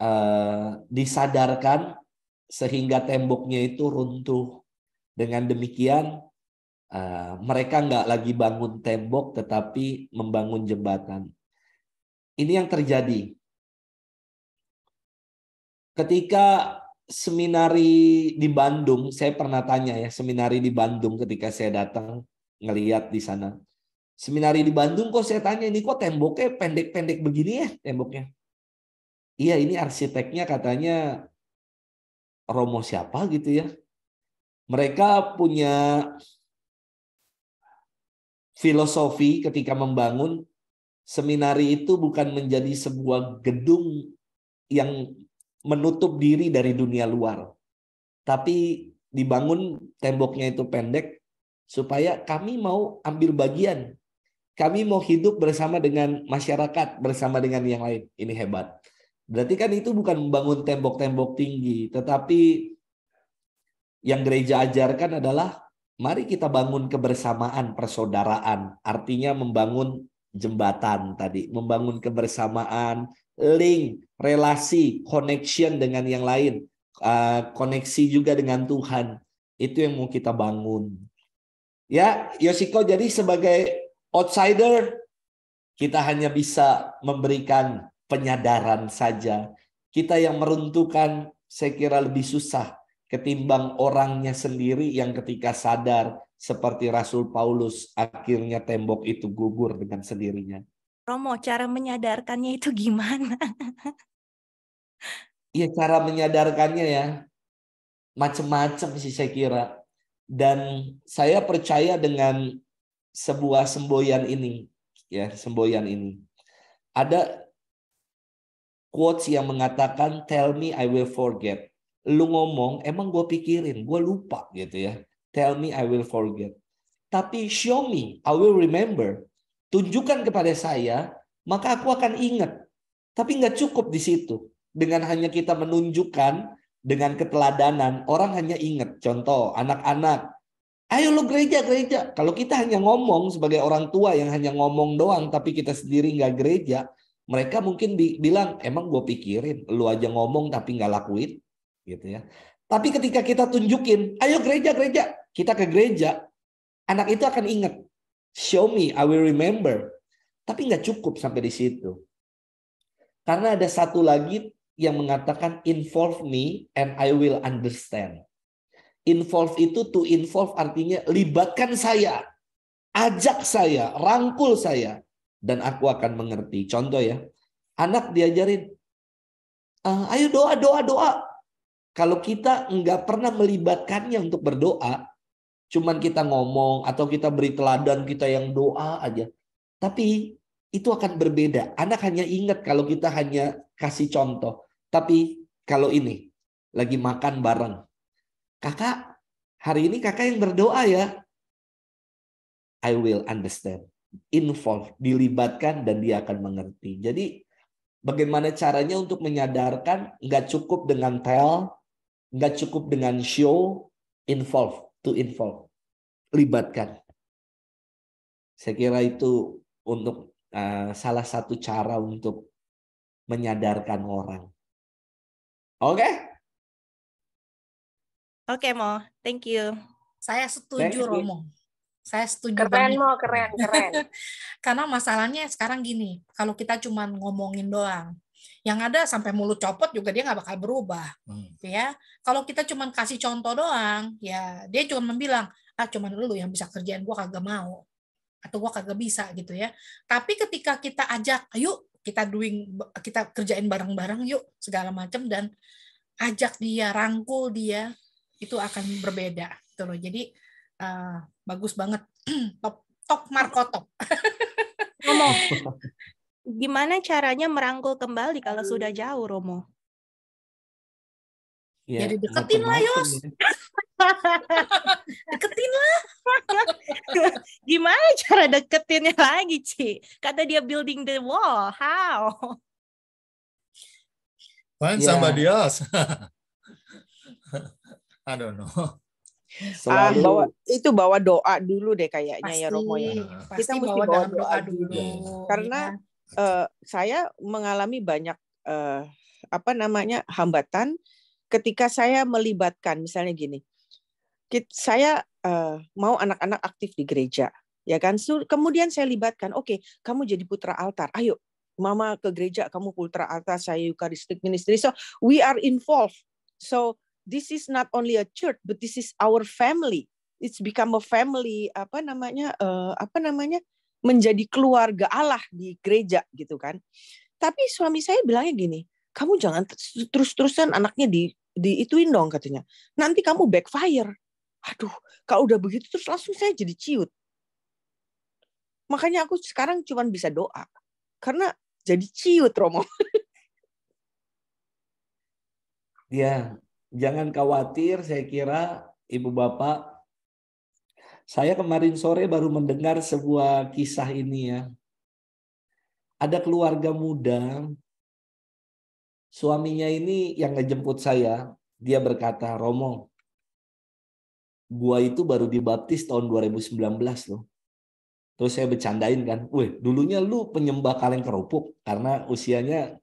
uh, disadarkan sehingga temboknya itu runtuh. Dengan demikian uh, mereka nggak lagi bangun tembok tetapi membangun jembatan. Ini yang terjadi. Ketika seminari di Bandung, saya pernah tanya ya seminari di Bandung ketika saya datang ngeliat di sana Seminari di Bandung kok saya tanya, ini kok temboknya pendek-pendek begini ya temboknya? Iya ini arsiteknya katanya Romo siapa gitu ya. Mereka punya filosofi ketika membangun seminari itu bukan menjadi sebuah gedung yang menutup diri dari dunia luar. Tapi dibangun temboknya itu pendek supaya kami mau ambil bagian kami mau hidup bersama dengan masyarakat, bersama dengan yang lain. Ini hebat. Berarti kan itu bukan membangun tembok-tembok tinggi, tetapi yang gereja ajarkan adalah mari kita bangun kebersamaan, persaudaraan. Artinya membangun jembatan tadi, membangun kebersamaan, link, relasi, connection dengan yang lain, ah, koneksi juga dengan Tuhan. Itu yang mau kita bangun. Ya, Yosiko jadi sebagai Outsider, kita hanya bisa memberikan penyadaran saja. Kita yang meruntuhkan, saya kira lebih susah ketimbang orangnya sendiri yang ketika sadar seperti Rasul Paulus akhirnya tembok itu gugur dengan sendirinya. Romo, cara menyadarkannya itu gimana? Iya, cara menyadarkannya ya macam-macam sih saya kira. Dan saya percaya dengan sebuah semboyan ini ya semboyan ini ada quotes yang mengatakan tell me I will forget lu ngomong emang gue pikirin gue lupa gitu ya tell me I will forget tapi show me I will remember tunjukkan kepada saya maka aku akan ingat tapi nggak cukup di situ dengan hanya kita menunjukkan dengan keteladanan orang hanya ingat contoh anak-anak Ayo lo gereja-gereja. Kalau kita hanya ngomong sebagai orang tua yang hanya ngomong doang, tapi kita sendiri nggak gereja, mereka mungkin bilang, emang gue pikirin, lu aja ngomong tapi nggak lakuin, gitu ya. Tapi ketika kita tunjukin, ayo gereja-gereja, kita ke gereja, anak itu akan ingat, show me, I will remember. Tapi nggak cukup sampai di situ. Karena ada satu lagi yang mengatakan involve me and I will understand. Involve itu to involve artinya libatkan saya, ajak saya, rangkul saya, dan aku akan mengerti. Contoh ya, anak diajarin, ah, ayo doa, doa, doa. Kalau kita nggak pernah melibatkannya untuk berdoa, cuman kita ngomong atau kita beri teladan kita yang doa aja. Tapi itu akan berbeda. Anak hanya ingat kalau kita hanya kasih contoh. Tapi kalau ini, lagi makan bareng, Kakak, hari ini kakak yang berdoa ya. I will understand. Involve, dilibatkan dan dia akan mengerti. Jadi bagaimana caranya untuk menyadarkan nggak cukup dengan tell, nggak cukup dengan show, involve, to involve. Libatkan. Saya kira itu untuk uh, salah satu cara untuk menyadarkan orang. Oke? Okay? Oke, okay, Mo. Thank you. Saya setuju, Romo. Saya setuju. Keren, banget. Mo. Keren, keren. Karena masalahnya sekarang gini, kalau kita cuma ngomongin doang, yang ada sampai mulut copot juga dia nggak bakal berubah, hmm. ya. Kalau kita cuma kasih contoh doang, ya dia cuma membilang, ah cuma lu yang bisa kerjaan gue kagak mau atau gue kagak bisa gitu ya. Tapi ketika kita ajak, ayo kita doing, kita kerjain bareng-bareng yuk segala macam dan ajak dia, rangkul dia, itu akan berbeda gitu loh. Jadi uh, bagus banget top top Marco top. Romo, gimana caranya merangkul kembali kalau sudah jauh Romo? Ya, Jadi ya, ya. deketin lah Yos. deketin lah. Gimana cara deketinnya lagi, Ci? Kata dia building the wall. How? Find yeah. somebody else. I don't know. Ah, Selalu. Ah, bawa, itu bawa doa dulu deh kayaknya ya, pasti, ya Romo ya. Nah. Pasti Kita mesti bawa, bawa doa, doa dulu. dulu. Iya. Karena ya. uh, saya mengalami banyak uh, apa namanya hambatan ketika saya melibatkan misalnya gini. Saya uh, mau anak-anak aktif di gereja, ya kan? kemudian saya libatkan, oke, okay, kamu jadi putra altar. Ayo, mama ke gereja, kamu putra altar, saya Eucharistic ministry. So we are involved. So this is not only a church but this is our family it's become a family apa namanya uh, apa namanya menjadi keluarga Allah di gereja gitu kan tapi suami saya bilangnya gini kamu jangan terus-terusan anaknya di diituin dong katanya nanti kamu backfire aduh kalau udah begitu terus langsung saya jadi ciut makanya aku sekarang cuma bisa doa karena jadi ciut Romo Ya jangan khawatir, saya kira Ibu Bapak saya kemarin sore baru mendengar sebuah kisah ini ya. Ada keluarga muda, suaminya ini yang ngejemput saya, dia berkata, Romo, gua itu baru dibaptis tahun 2019 loh. Terus saya bercandain kan, weh dulunya lu penyembah kaleng kerupuk karena usianya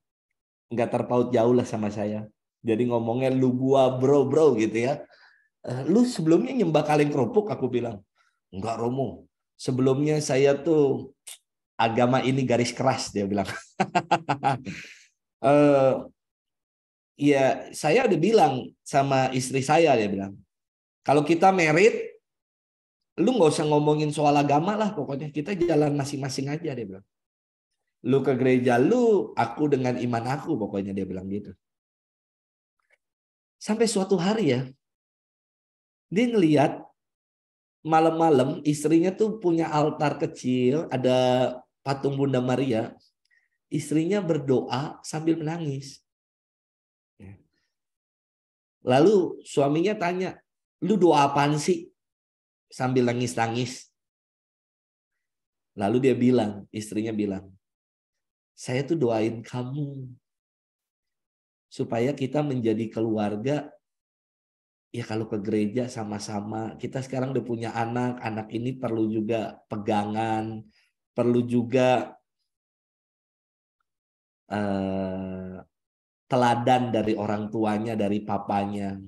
nggak terpaut jauh lah sama saya. Jadi ngomongnya lu gua bro bro gitu ya. Eh, lu sebelumnya nyembah kaleng kerupuk aku bilang. Enggak Romo. Sebelumnya saya tuh agama ini garis keras dia bilang. uh, ya saya udah bilang sama istri saya dia bilang. Kalau kita merit lu nggak usah ngomongin soal agama lah pokoknya kita jalan masing-masing aja dia bilang lu ke gereja lu, aku dengan iman aku pokoknya dia bilang gitu. Sampai suatu hari ya, dia ngeliat malam-malam istrinya tuh punya altar kecil, ada patung Bunda Maria. Istrinya berdoa sambil menangis. Ya. Lalu suaminya tanya, lu doa apaan sih? Sambil nangis-nangis. Lalu dia bilang, istrinya bilang, saya tuh doain kamu supaya kita menjadi keluarga ya kalau ke gereja sama-sama kita sekarang udah punya anak anak ini perlu juga pegangan perlu juga eh, teladan dari orang tuanya dari papanya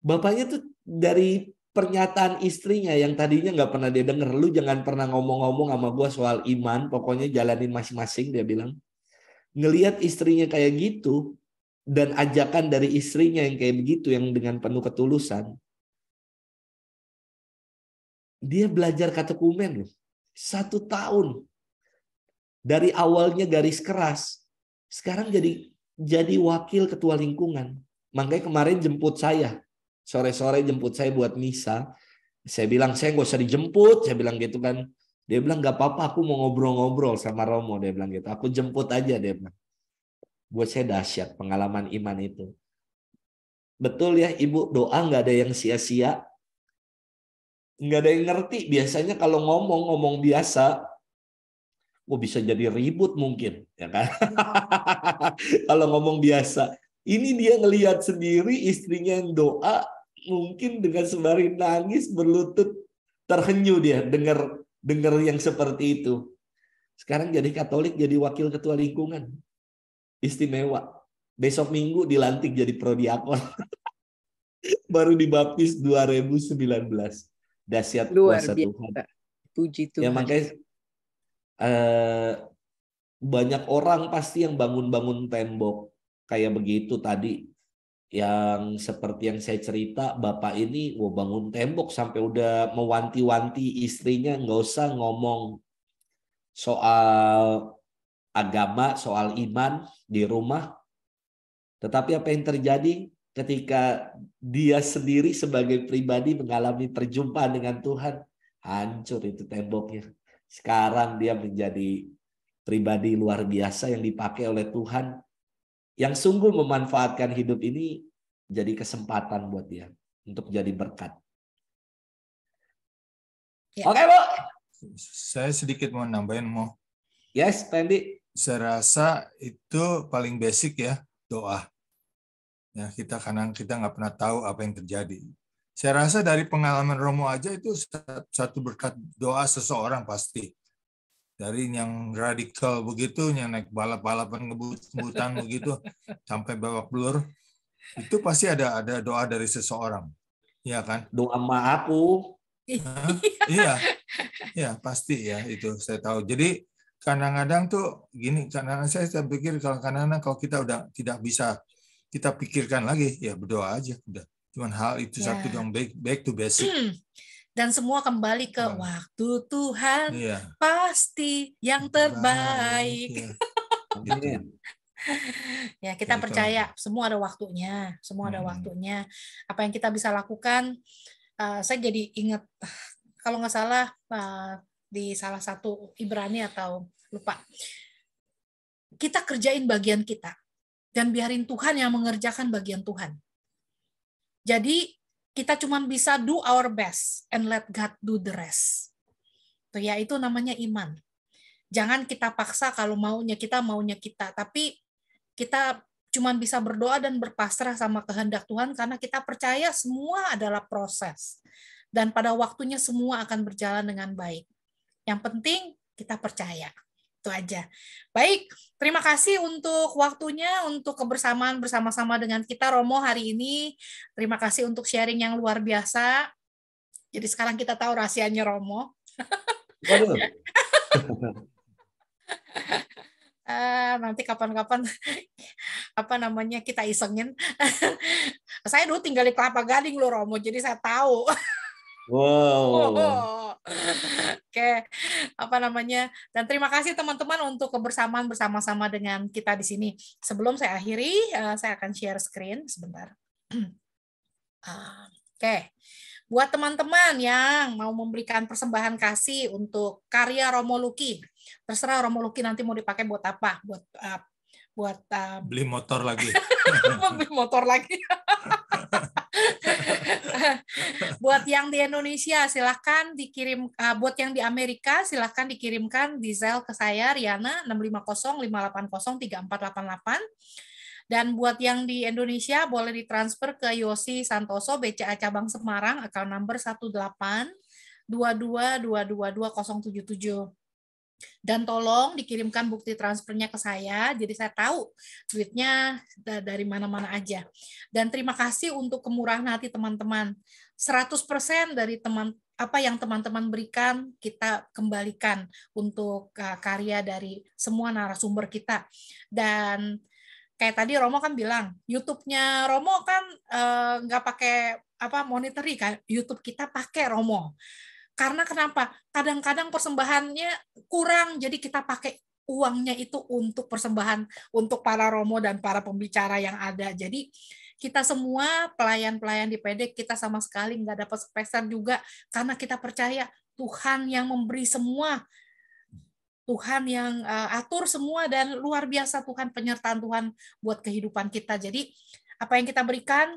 bapaknya tuh dari pernyataan istrinya yang tadinya nggak pernah dia denger lu jangan pernah ngomong-ngomong sama gue soal iman pokoknya jalanin masing-masing dia bilang ngelihat istrinya kayak gitu dan ajakan dari istrinya yang kayak begitu yang dengan penuh ketulusan dia belajar katekumen loh satu tahun dari awalnya garis keras sekarang jadi jadi wakil ketua lingkungan makanya kemarin jemput saya sore-sore jemput saya buat misa saya bilang saya nggak usah dijemput saya bilang gitu kan dia bilang nggak apa-apa, aku mau ngobrol-ngobrol sama Romo. Dia bilang gitu. Aku jemput aja dia bilang. Buat saya dahsyat pengalaman iman itu. Betul ya ibu doa nggak ada yang sia-sia. Nggak ada yang ngerti. Biasanya kalau ngomong ngomong biasa, mau oh, bisa jadi ribut mungkin, ya kan? kalau ngomong biasa, ini dia ngelihat sendiri istrinya yang doa mungkin dengan sembari nangis berlutut terhenyu dia dengar dengar yang seperti itu. Sekarang jadi Katolik, jadi wakil ketua lingkungan. Istimewa. Besok minggu dilantik jadi prodiakon. Baru dibaptis 2019. Dasyat kuasa Tuhan. Puji Tuhan. Ya makanya uh, banyak orang pasti yang bangun-bangun tembok kayak begitu tadi yang seperti yang saya cerita bapak ini mau bangun tembok sampai udah mewanti-wanti istrinya nggak usah ngomong soal agama soal iman di rumah tetapi apa yang terjadi ketika dia sendiri sebagai pribadi mengalami perjumpaan dengan Tuhan hancur itu temboknya sekarang dia menjadi pribadi luar biasa yang dipakai oleh Tuhan yang sungguh memanfaatkan hidup ini jadi kesempatan buat dia untuk jadi berkat. Ya. Oke, Bu. Saya sedikit mau nambahin, mau. Yes, Pendi. Saya rasa itu paling basic ya, doa. Ya, kita kadang kita nggak pernah tahu apa yang terjadi. Saya rasa dari pengalaman Romo aja itu satu berkat doa seseorang pasti. Dari yang radikal begitu, yang naik balap-balapan ngebut-ngebutan begitu, sampai bawa pelur itu pasti ada ada doa dari seseorang, ya kan? Doa ma aku. iya, iya pasti ya itu saya tahu. Jadi kadang-kadang tuh gini, kadang-kadang saya, saya pikir kalau kadang-kadang kalau kita udah tidak bisa kita pikirkan lagi, ya berdoa aja udah. Cuman hal itu yeah. satu yang baik baik to basic. Dan semua kembali ke oh. waktu Tuhan yeah. pasti yang terbaik. Iya. Gitu. ya kita Betul. percaya semua ada waktunya, semua ada hmm. waktunya. Apa yang kita bisa lakukan? Uh, saya jadi ingat kalau nggak salah uh, di salah satu Ibrani atau lupa. Kita kerjain bagian kita dan biarin Tuhan yang mengerjakan bagian Tuhan. Jadi kita cuma bisa do our best and let God do the rest. Tuh ya itu namanya iman. Jangan kita paksa kalau maunya kita maunya kita, tapi kita cuma bisa berdoa dan berpasrah sama kehendak Tuhan karena kita percaya semua adalah proses dan pada waktunya semua akan berjalan dengan baik. Yang penting kita percaya. Itu aja. Baik, terima kasih untuk waktunya untuk kebersamaan bersama-sama dengan kita Romo hari ini. Terima kasih untuk sharing yang luar biasa. Jadi sekarang kita tahu rahasianya Romo. Uh, nanti kapan-kapan apa namanya kita isengin. saya dulu tinggal di Kelapa Gading loh Romo, jadi saya tahu. Wow. Oke, okay. apa namanya? Dan terima kasih teman-teman untuk kebersamaan bersama-sama dengan kita di sini. Sebelum saya akhiri, uh, saya akan share screen sebentar. uh, Oke. Okay. Buat teman-teman yang mau memberikan persembahan kasih untuk karya Romo Luki, terserah Romoluki nanti mau dipakai buat apa buat uh, buat uh, beli motor lagi beli motor lagi buat yang di Indonesia silahkan dikirim uh, buat yang di Amerika silahkan dikirimkan diesel ke saya Riana 650 580 3488 dan buat yang di Indonesia boleh ditransfer ke Yosi Santoso BCA Cabang Semarang account number 18 22222077 dan tolong dikirimkan bukti transfernya ke saya jadi saya tahu duitnya dari mana-mana aja dan terima kasih untuk kemurahan hati teman-teman 100% dari teman apa yang teman-teman berikan kita kembalikan untuk uh, karya dari semua narasumber kita dan kayak tadi Romo kan bilang YouTube-nya Romo kan uh, nggak eh, pakai apa monitoring kan YouTube kita pakai Romo karena kenapa? Kadang-kadang persembahannya kurang, jadi kita pakai uangnya itu untuk persembahan untuk para romo dan para pembicara yang ada. Jadi kita semua pelayan-pelayan di PD kita sama sekali nggak dapat sepeser juga karena kita percaya Tuhan yang memberi semua Tuhan yang eh, atur semua dan luar biasa Tuhan penyertaan Tuhan buat kehidupan kita. Jadi apa yang kita berikan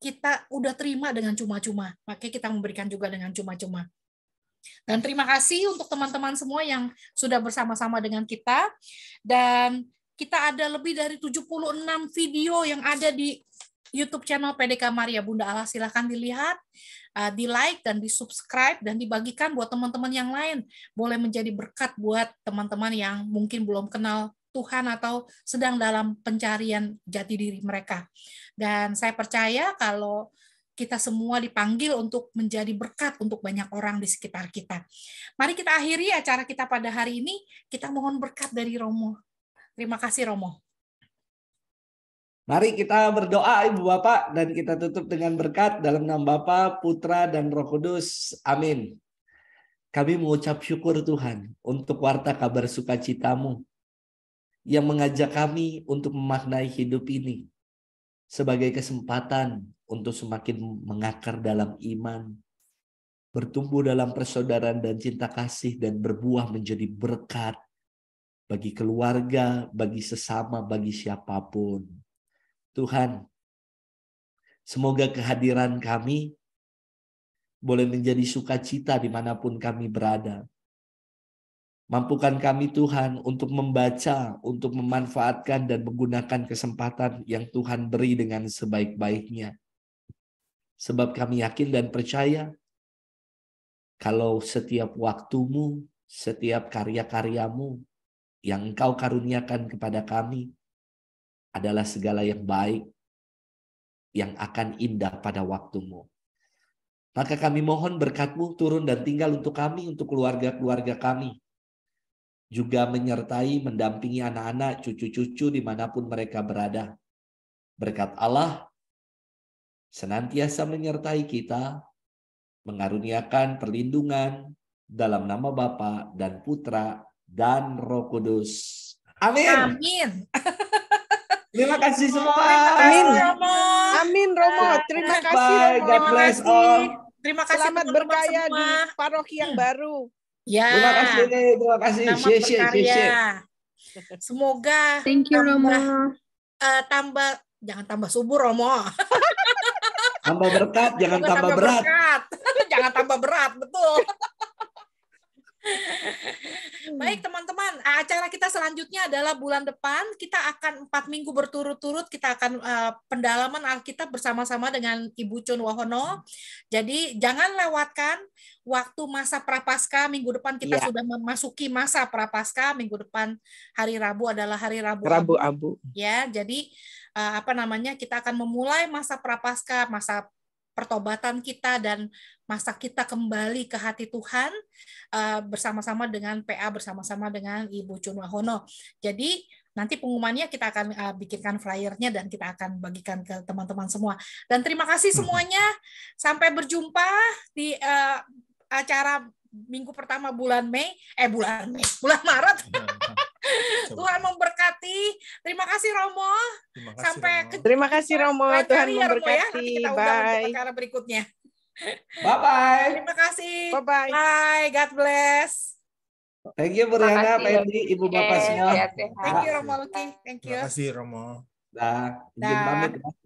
kita udah terima dengan cuma-cuma, makanya kita memberikan juga dengan cuma-cuma. Dan terima kasih untuk teman-teman semua yang sudah bersama-sama dengan kita. Dan kita ada lebih dari 76 video yang ada di YouTube channel PDK Maria Bunda Allah. Silahkan dilihat, uh, di like dan di subscribe dan dibagikan buat teman-teman yang lain. Boleh menjadi berkat buat teman-teman yang mungkin belum kenal Tuhan atau sedang dalam pencarian jati diri mereka. Dan saya percaya kalau kita semua dipanggil untuk menjadi berkat untuk banyak orang di sekitar kita. Mari kita akhiri acara kita pada hari ini. Kita mohon berkat dari Romo. Terima kasih Romo. Mari kita berdoa Ibu Bapak dan kita tutup dengan berkat dalam nama Bapa, Putra dan Roh Kudus. Amin. Kami mengucap syukur Tuhan untuk warta kabar sukacitamu yang mengajak kami untuk memaknai hidup ini sebagai kesempatan untuk semakin mengakar dalam iman, bertumbuh dalam persaudaraan dan cinta kasih dan berbuah menjadi berkat bagi keluarga, bagi sesama, bagi siapapun. Tuhan, semoga kehadiran kami boleh menjadi sukacita dimanapun kami berada. Mampukan kami Tuhan untuk membaca, untuk memanfaatkan dan menggunakan kesempatan yang Tuhan beri dengan sebaik-baiknya. Sebab kami yakin dan percaya kalau setiap waktumu, setiap karya-karyamu yang engkau karuniakan kepada kami adalah segala yang baik yang akan indah pada waktumu. Maka kami mohon berkatmu turun dan tinggal untuk kami, untuk keluarga-keluarga kami, juga menyertai, mendampingi anak-anak, cucu-cucu dimanapun mereka berada. Berkat Allah, senantiasa menyertai kita, mengaruniakan perlindungan dalam nama Bapa dan Putra dan Roh Kudus. Amin. Amin. Terima kasih semua. Amin. Romo. Amin Romo. Terima kasih Bye. God bless all. Terima kasih Selamat berkaya semua. di paroki yang hmm. baru. Ya. Terima kasih, terima kasih. Nama share, share, share. Semoga Thank you, tambah, Romo. Uh, tambah jangan tambah subur, Romo. tambah berkat, jangan tambah, tambah berat. berat. jangan tambah berat, betul. Baik teman-teman, acara kita selanjutnya adalah bulan depan kita akan empat minggu berturut-turut kita akan uh, pendalaman Alkitab bersama-sama dengan Ibu Chun Wahono. Jadi jangan lewatkan waktu masa prapaska minggu depan kita ya. sudah memasuki masa prapaska minggu depan hari Rabu adalah hari Rabu. Rabu Abu. Ya, jadi uh, apa namanya kita akan memulai masa prapaska masa pertobatan kita dan masa kita kembali ke hati Tuhan eh, bersama-sama dengan PA bersama-sama dengan Ibu Chunwahono. Jadi nanti pengumumannya kita akan uh, bikinkan flyernya dan kita akan bagikan ke teman-teman semua. Dan terima kasih mhm. semuanya. Sampai berjumpa di eh, acara minggu pertama bulan Mei, eh bulan Mei, bulan Maret. Tuhan memberkati. Terima kasih Romo. Terima kasih, Sampai Romo. Ke... Terima kasih Romo. Tuhan, Tuhan ya, memberkati. Romo, ya. Nanti kita undang Bye. untuk perkara berikutnya. Bye bye. Terima kasih. Bye bye. Bye. God bless. Thank you Beriana, Pendi, Ibu Bapak semua. Thank you Romo Thank you. Terima kasih Romo. Dah, izin